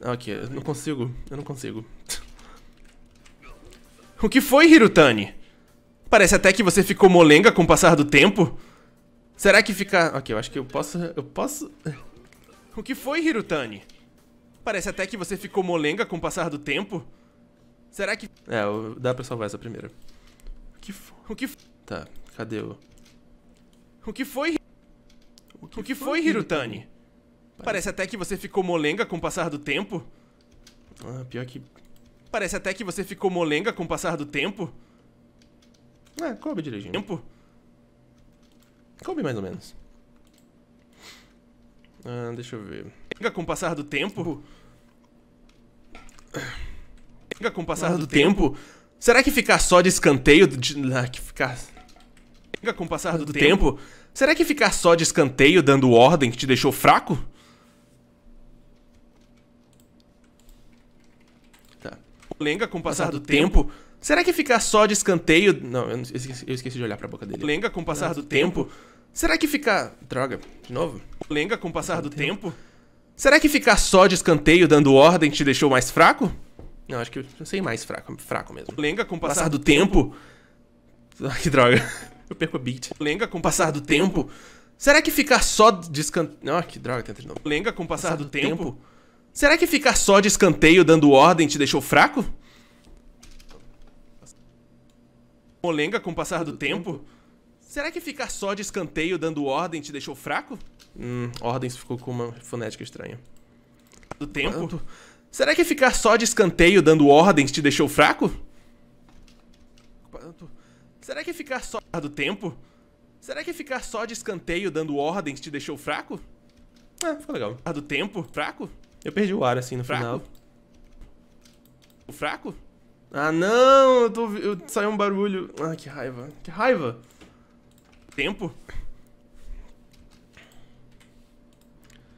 Ok, eu não consigo. Eu não consigo. O que foi, Hirutani? Parece até que você ficou molenga com o passar do tempo. Será que ficar... Ok, eu acho que eu posso... Eu posso... O que foi, Hirutani? Parece até que você ficou molenga com o passar do tempo. Será que... É, dá pra salvar essa primeira. O que foi? O que... Tá, cadê o... O que foi... O que, o que foi, foi, Hirutani? Parece até que você ficou molenga com o passar do tempo. Ah, pior que... Parece até que você ficou molenga com o passar do tempo. É, coube direitinho. Tempo? Coube mais ou menos. Ah, deixa eu ver. Fica com o passar do tempo? Fica com o passar do tempo? Será que ficar só de escanteio... que ficar... Fica com o passar do, tempo? Será que ficar só de escanteio dando ordem que te deixou fraco? Tá. Lenga com o passar, do, tempo. tempo. Será que ficar só de escanteio. Não, eu, esqueci, eu esqueci, de olhar pra boca dele. Lenga com o passar do tempo. tempo. Será que ficar. Droga, de novo? Lenga com o passar do, do tempo. tempo. Será que ficar só de escanteio dando ordem te deixou mais fraco? Não, acho que eu sei mais fraco, fraco mesmo. Lenga com o passar, passar do tempo. tempo. Ah, que droga. Eu perco a beat. Lenga com o passar do tempo. Será que ficar só de escanteio. Ah, que droga, tenta de novo. Lenga com o passar, passar do, tempo. tempo. Será que ficar só de escanteio dando ordem te deixou fraco? Molenga com o passar do, do tempo. tempo. Será que ficar só de escanteio dando ordem te deixou fraco? Hum, ordens ficou com uma fonética estranha. Do tempo? Quanto? Será que ficar só de escanteio dando ordens te deixou fraco? Quanto? Será que ficar só do tempo? Será que ficar só de escanteio dando ordens te deixou fraco? Ah, ficou legal. A do tempo? Fraco? Eu perdi o ar assim no fraco? final. O fraco? Ah, não, eu tô. Eu, saiu um barulho. Ah, que raiva. Que raiva! tempo.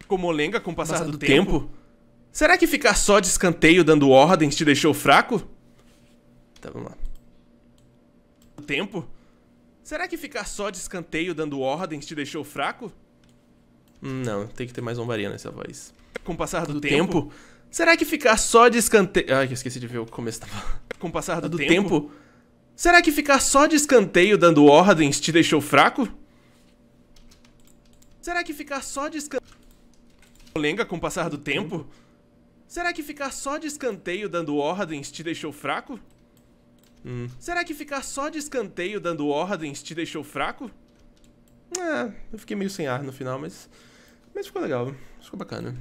Como lenga com o passar, do, do tempo? tempo? Será que ficar só de escanteio dando ordens te deixou fraco? Tá, vamos lá. O tempo? Será que ficar só de escanteio dando ordens te deixou fraco? Não, tem que ter mais zombaria nessa voz. Com o passar do, do tempo? tempo? Será que ficar só de escanteio... Ai, eu esqueci de ver o começo da... Com o passar do, do tempo? tempo Será que ficar só de escanteio dando ordens te deixou fraco? Será que ficar só de escanteio... Lenga com o passar do tempo? Será que ficar só de escanteio dando ordens te deixou fraco? Hum. Será que ficar só de escanteio dando ordens te deixou fraco? Ah, eu fiquei meio sem ar no final, mas... Mas ficou legal, ficou bacana.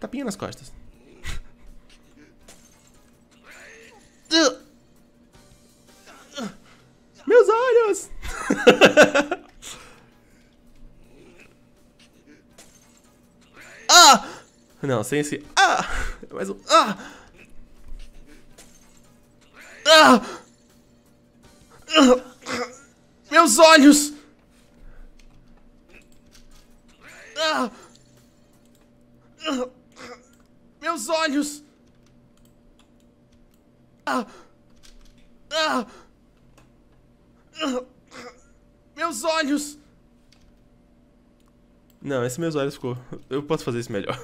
Tapinha nas costas. Meus olhos! ah! Não, sem esse. Ah! É mais um. Ah! Ah! Meus olhos! Ah! ah! Meus olhos! Ah! Ah! Meus olhos! Não, esse meus olhos ficou. Eu posso fazer isso melhor.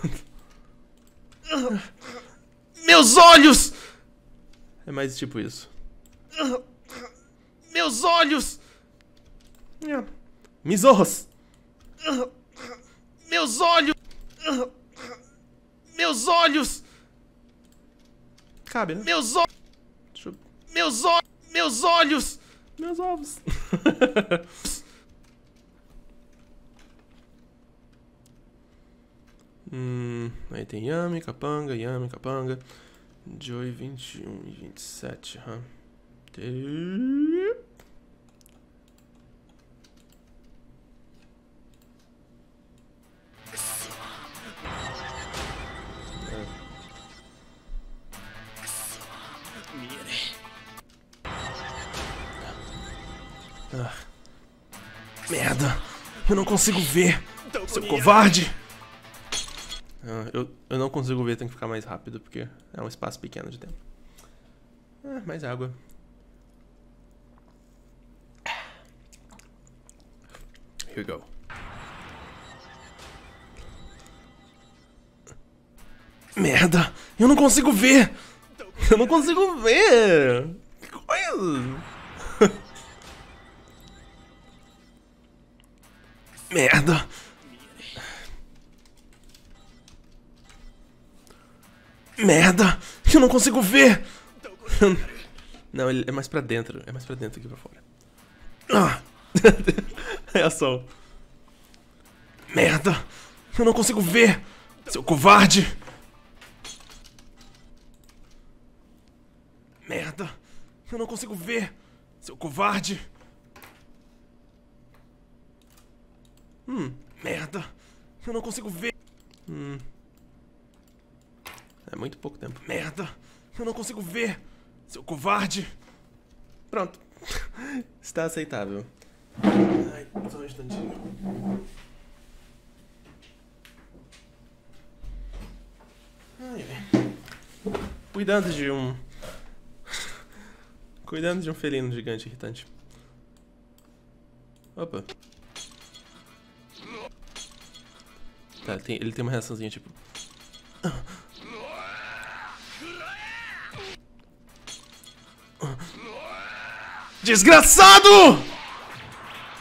Meus olhos! É mais tipo isso. Meus olhos! Mizorros! Meus olhos! Meus olhos! Cabe, né? Meus olhos! Eu... Meus olhos! Meus olhos! Meus ovos. hum, aí tem Yami, Capanga, Yami, Capanga. Joy 21 e 27. Huh? Eu não consigo ver! Então, seu covarde! Ah, eu, eu não consigo ver, tem que ficar mais rápido, porque é um espaço pequeno de tempo. Ah, mais água. Here we go. Merda! Eu não consigo ver! Então, eu não consigo ver! Que coisa! Merda. Merda! Eu não consigo ver! Não, ele é mais pra dentro. É mais pra dentro que pra fora. Ah! É sol Merda! Eu não consigo ver! Seu covarde! Merda! Eu não consigo ver! Seu covarde! Hum, merda. Eu não consigo ver. Hum. É muito pouco tempo. Merda. Eu não consigo ver. Seu covarde. Pronto. Está aceitável. Ai, só um instantinho. Ai, Cuidando de um... Cuidando de um felino gigante irritante. Opa. Tá, ele tem, ele tem uma reaçãozinha tipo... Desgraçado!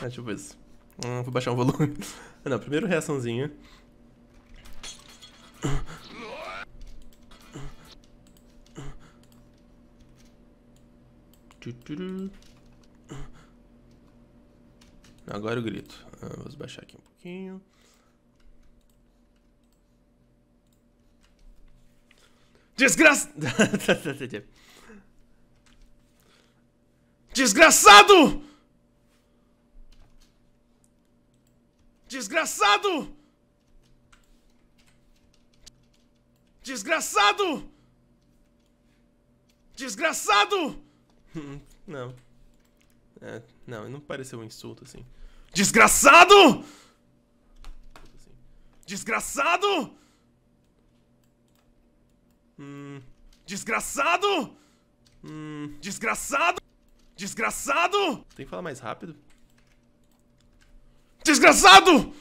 É tipo isso. Hum, vou baixar o um volume. Não, primeiro reaçãozinha. Agora o grito. Ah, vou baixar aqui um pouquinho. Desgraça... Desgraçado! Desgraçado! Desgraçado! Desgraçado! Não. É, não, não pareceu um insulto assim. Desgraçado! Desgraçado! Hum. Desgraçado! Hum. Desgraçado! Desgraçado! Tem que falar mais rápido. Desgraçado!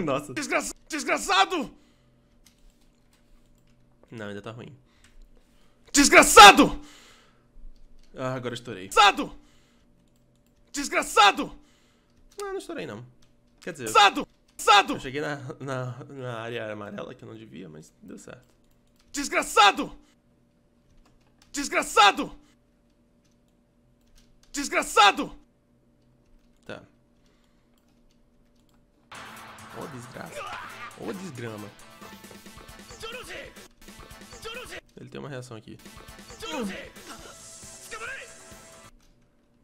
Nossa. Desgra desgraçado! Não, ainda tá ruim. Desgraçado! Ah, agora estourei. Desgraçado! Desgraçado! Não, ah, não estourei não. Quer dizer... Desgraçado! Desgraçado! Eu cheguei na, na, na área amarela, que eu não devia, mas deu certo. Desgraçado! Desgraçado! Desgraçado! Tá. Ô oh, desgraça. Ô oh, desgrama. Ele tem uma reação aqui.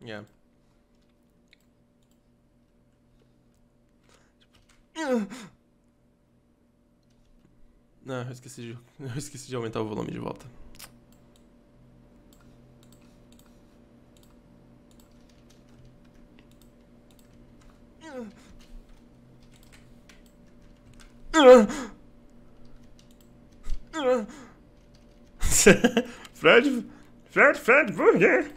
Yeah. Não, eu esqueci de, eu esqueci de aumentar o volume de volta. Fred, Fred, Fred Burger.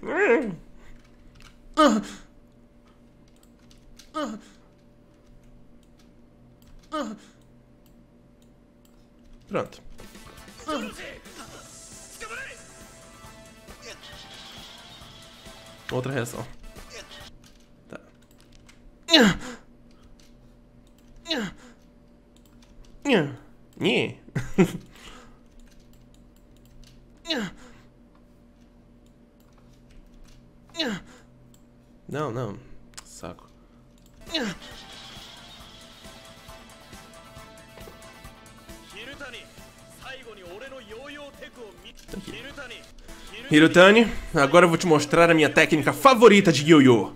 Hirutani, agora eu vou te mostrar a minha técnica favorita de yo-yo.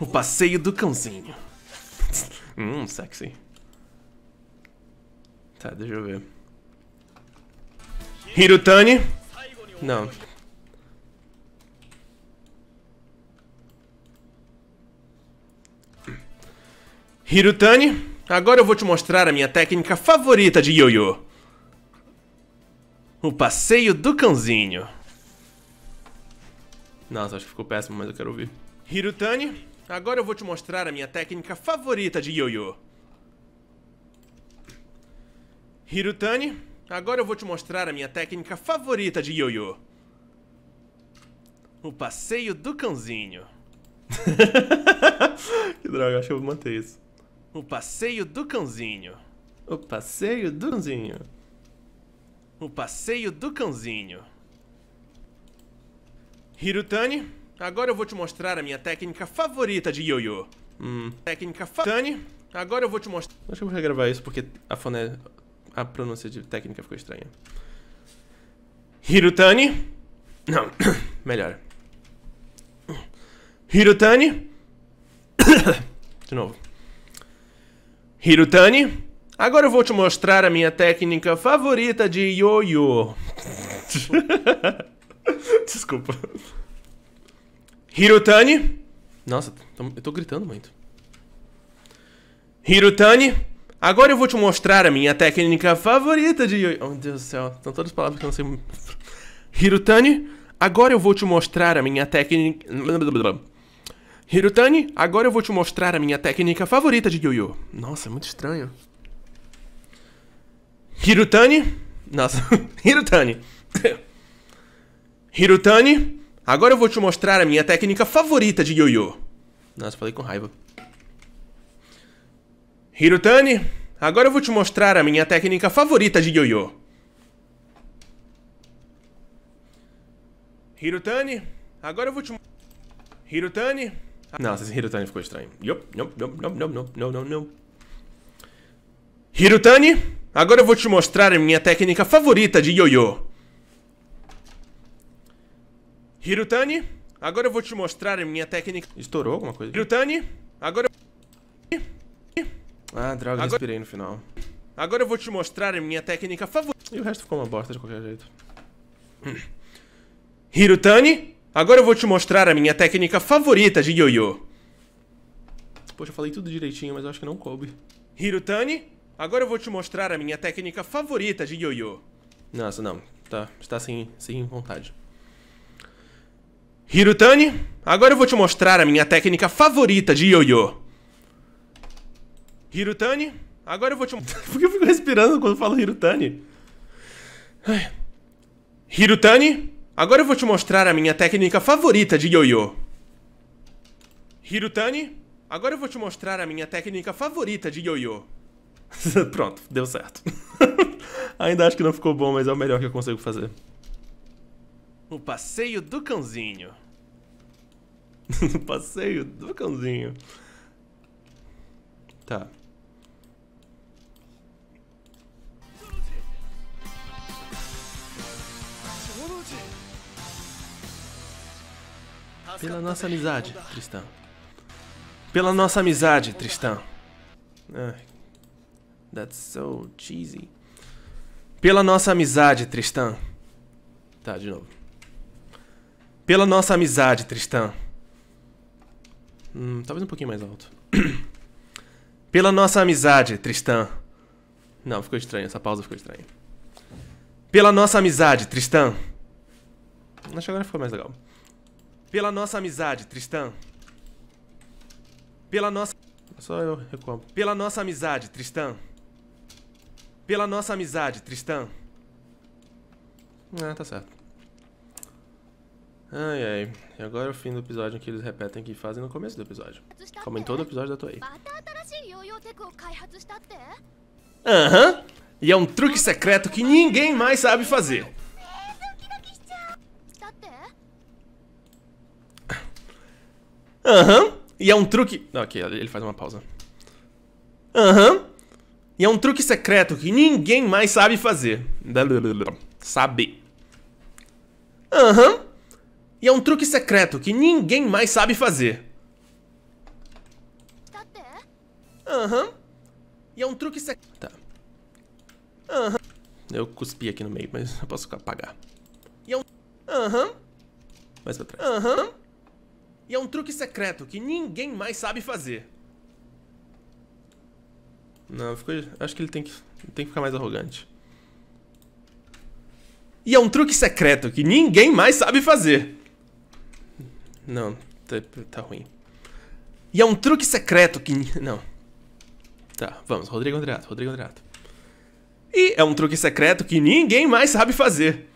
O passeio do cãozinho. hum, sexy. Tá, deixa eu ver. Hirutani? Não. Hirutani, agora eu vou te mostrar a minha técnica favorita de yo-yo. O passeio do cãozinho. Nossa, acho que ficou péssimo, mas eu quero ouvir. Hirutani, agora eu vou te mostrar a minha técnica favorita de yo-yo. Hirutani, agora eu vou te mostrar a minha técnica favorita de yo-yo. O passeio do cãozinho. que droga, acho que eu vou manter isso. O passeio do cãozinho. O passeio do cãozinho. O passeio do cãozinho. Hirutani, agora eu vou te mostrar a minha técnica favorita de yoyo. Hum. Técnica fa... Tani, agora eu vou te mostrar... Acho que eu vou regravar isso porque a fone... A pronúncia de técnica ficou estranha. Hirutani... Não, melhor. Hirutani... De novo. Hirutani... Agora eu vou te mostrar a minha técnica favorita de yo-yo. Desculpa. Hirutani. Nossa, eu tô gritando muito. Hirutani. Agora eu vou te mostrar a minha técnica favorita de yo-yo. Oh, meu Deus do céu. São todas as palavras que eu não sei. Hirutani. Agora eu vou te mostrar a minha técnica. Hirutani, agora eu vou te mostrar a minha técnica favorita de yo-yo. Nossa, é muito estranho. Hirutani. Nossa, Hirutani. Hirutani, agora eu vou te mostrar a minha técnica favorita de yoyo. Nossa, falei com raiva. Hirutani, agora eu vou te mostrar a minha técnica favorita de yoyo. Hirutani, agora eu vou te Hirutani. Nossa, esse Hirutani ficou estranho. Yop, yop, yop, yop, yop, yop, não, não, não. Hirutani, Agora eu vou te mostrar a minha técnica favorita de ioiô. Hirutani, agora eu vou te mostrar a minha técnica... Estourou alguma coisa? Hirutani, agora... Ah, droga, agora... respirei no final. Agora eu vou te mostrar a minha técnica favorita... E o resto ficou uma bosta de qualquer jeito. Hirutani, agora eu vou te mostrar a minha técnica favorita de ioiô. Poxa, eu falei tudo direitinho, mas eu acho que não coube. Hirutani, Agora eu vou te mostrar a minha técnica favorita de Yoyo. Nossa, não. Tá, está sem, sem vontade. Hirutani, agora eu vou te mostrar a minha técnica favorita de Yoyo. Hirutani, agora eu vou te... Por que eu fico respirando quando falo Hirutani? Ai. Hirutani, agora eu vou te mostrar a minha técnica favorita de Yoyo. Hirutani, agora eu vou te mostrar a minha técnica favorita de Yoyo. Pronto, deu certo. Ainda acho que não ficou bom, mas é o melhor que eu consigo fazer. O passeio do cãozinho. o passeio do cãozinho. Tá. Pela nossa amizade, Tristão. Pela nossa amizade, Tristão. Ai, That's so cheesy. Pela nossa amizade, Tristan. Tá, de novo. Pela nossa amizade, Tristan. Hum, talvez um pouquinho mais alto. Pela nossa amizade, Tristan. Não, ficou estranho. Essa pausa ficou estranha. Pela nossa amizade, Tristan. Acho que agora ficou mais legal. Pela nossa amizade, Tristan. Pela nossa. Só eu recuo. Pela nossa amizade, Tristan. Pela nossa amizade, Tristan. Ah, tá certo. Ai, ai. E agora é o fim do episódio em que eles repetem o que fazem no começo do episódio. Como em todo episódio da Toei. Aham. Uhum. E é um truque secreto que ninguém mais sabe fazer. Aham. Uhum. E é um truque... Ok, ele faz uma pausa. Aham. Uhum. E é um truque secreto que ninguém mais sabe fazer. Sabe. Aham. Uhum. E é um truque secreto que ninguém mais sabe fazer. Aham. Uhum. E é um truque secreto. Tá. Aham. Uhum. Eu cuspi aqui no meio, mas eu posso apagar. E é um. Aham. Mais pra trás. Aham. E é um truque secreto que ninguém mais sabe fazer. Não, ficou... acho que ele tem que, tem que ficar mais arrogante. E é um truque secreto que ninguém mais sabe fazer. Não, tá, tá ruim. E é um truque secreto que... Não. Tá, vamos. Rodrigo Andreato, Rodrigo Andreato. E é um truque secreto que ninguém mais sabe fazer.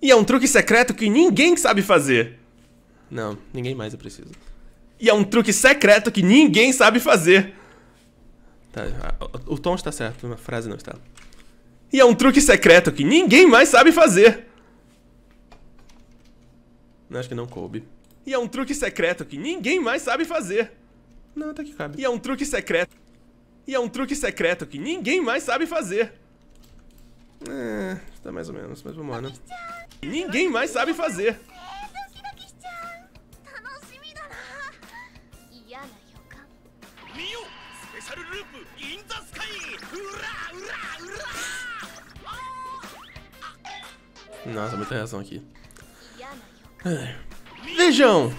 E é um truque secreto que ninguém sabe fazer. Não, ninguém mais é preciso. E é um truque secreto que ninguém sabe fazer. Tá, o tom está certo, a frase não está. E é um truque secreto que ninguém mais sabe fazer. Não, acho que não coube. E é um truque secreto que ninguém mais sabe fazer. Não, tá que cabe. E é um truque secreto. E é um truque secreto que ninguém mais sabe fazer. É, tá mais ou menos, mas vamos lá, né? Ninguém mais sabe fazer. Nossa, muita reação aqui. É. Vejam!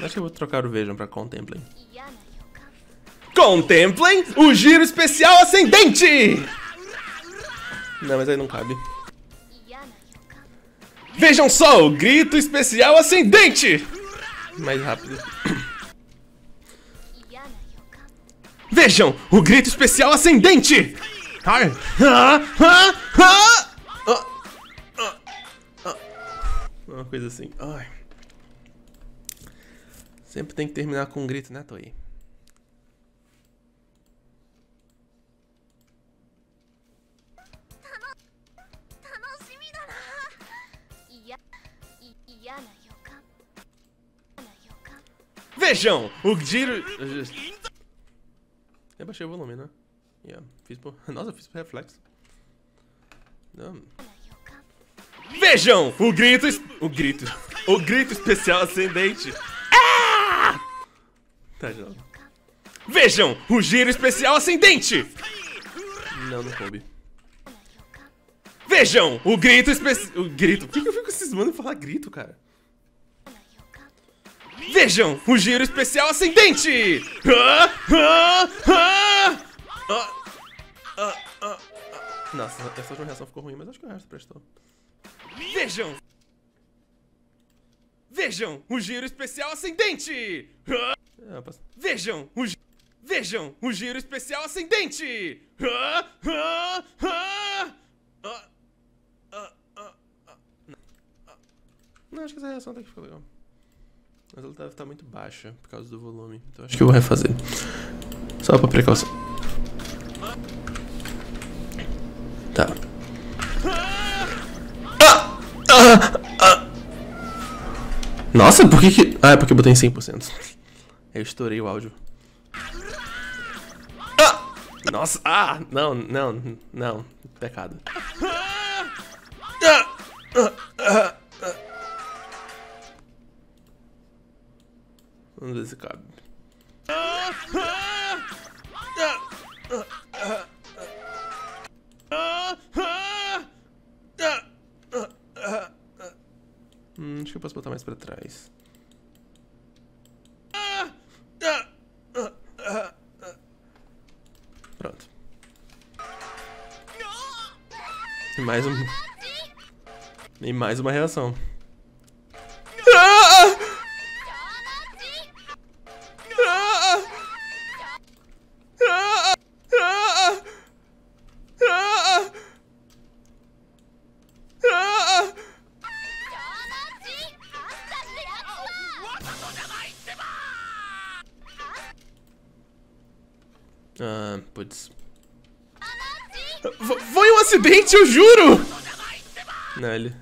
Acho que eu vou trocar o Vejam pra Contemplem. Contemplem o giro especial ascendente! Não, mas aí não cabe. Vejam só o grito especial ascendente! Mais rápido. Vejam o grito especial ascendente! Ah, ah, ah. Uma coisa assim. Ai. Sempre tem que terminar com um grito, né, Toei? Vejam! O Giro... Eu baixei o volume, né? Yeah, fiz por... Nossa, fiz por reflexo. Não... Vejam o grito. O grito. O grito especial ascendente. Ah! Tá de novo. Vejam o giro especial ascendente. Não, não coube. Vejam o grito especial. O grito. Por que, eu fico cismando em falar grito, cara? Vejam o giro especial ascendente. Ah! Ah! Nossa, essa última reação ficou ruim, mas acho que o resto prestou. Vejam! Vejam o giro especial ascendente! É, Vejam o giro... Vejam o giro especial ascendente! Não, acho que essa reação até que ficou legal. Mas ela deve tá, estar tá muito baixa por causa do volume. Então acho que eu vou refazer. Só pra precaução. Tá. Nossa, por que que... Ah, é porque eu botei em 100%. Eu estourei o áudio. Ah! Nossa, ah! Não, não, não. Pecado. Vamos ver se cabe. mais pra trás. Pronto. E mais um... E mais uma reação.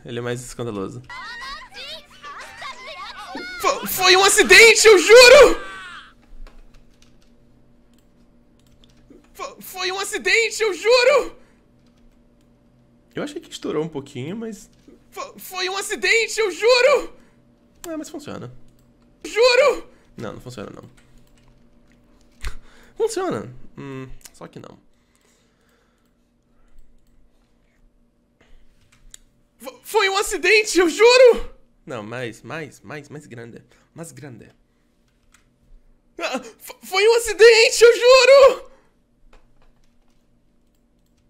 Ele é mais escandaloso. F foi um acidente, eu juro! F foi um acidente, eu juro! Eu achei que estourou um pouquinho, mas... F foi um acidente, eu juro! Ah, mas funciona. Juro! Não, não funciona não. Funciona. Hum, só que não. acidente, eu juro! Não, mais, mais, mais, mais grande. Mais grande. Ah, foi um acidente, eu juro!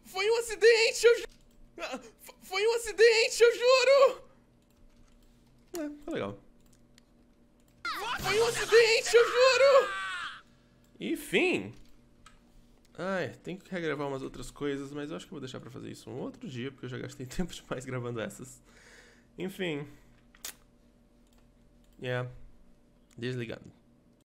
Foi um acidente, eu juro! Ah, foi um acidente, eu juro! É, foi tá legal. Foi um acidente, eu juro! Enfim. Ai, tenho que regravar umas outras coisas, mas eu acho que vou deixar pra fazer isso um outro dia, porque eu já gastei tempo demais gravando essas. Enfim. Yeah. Desligando.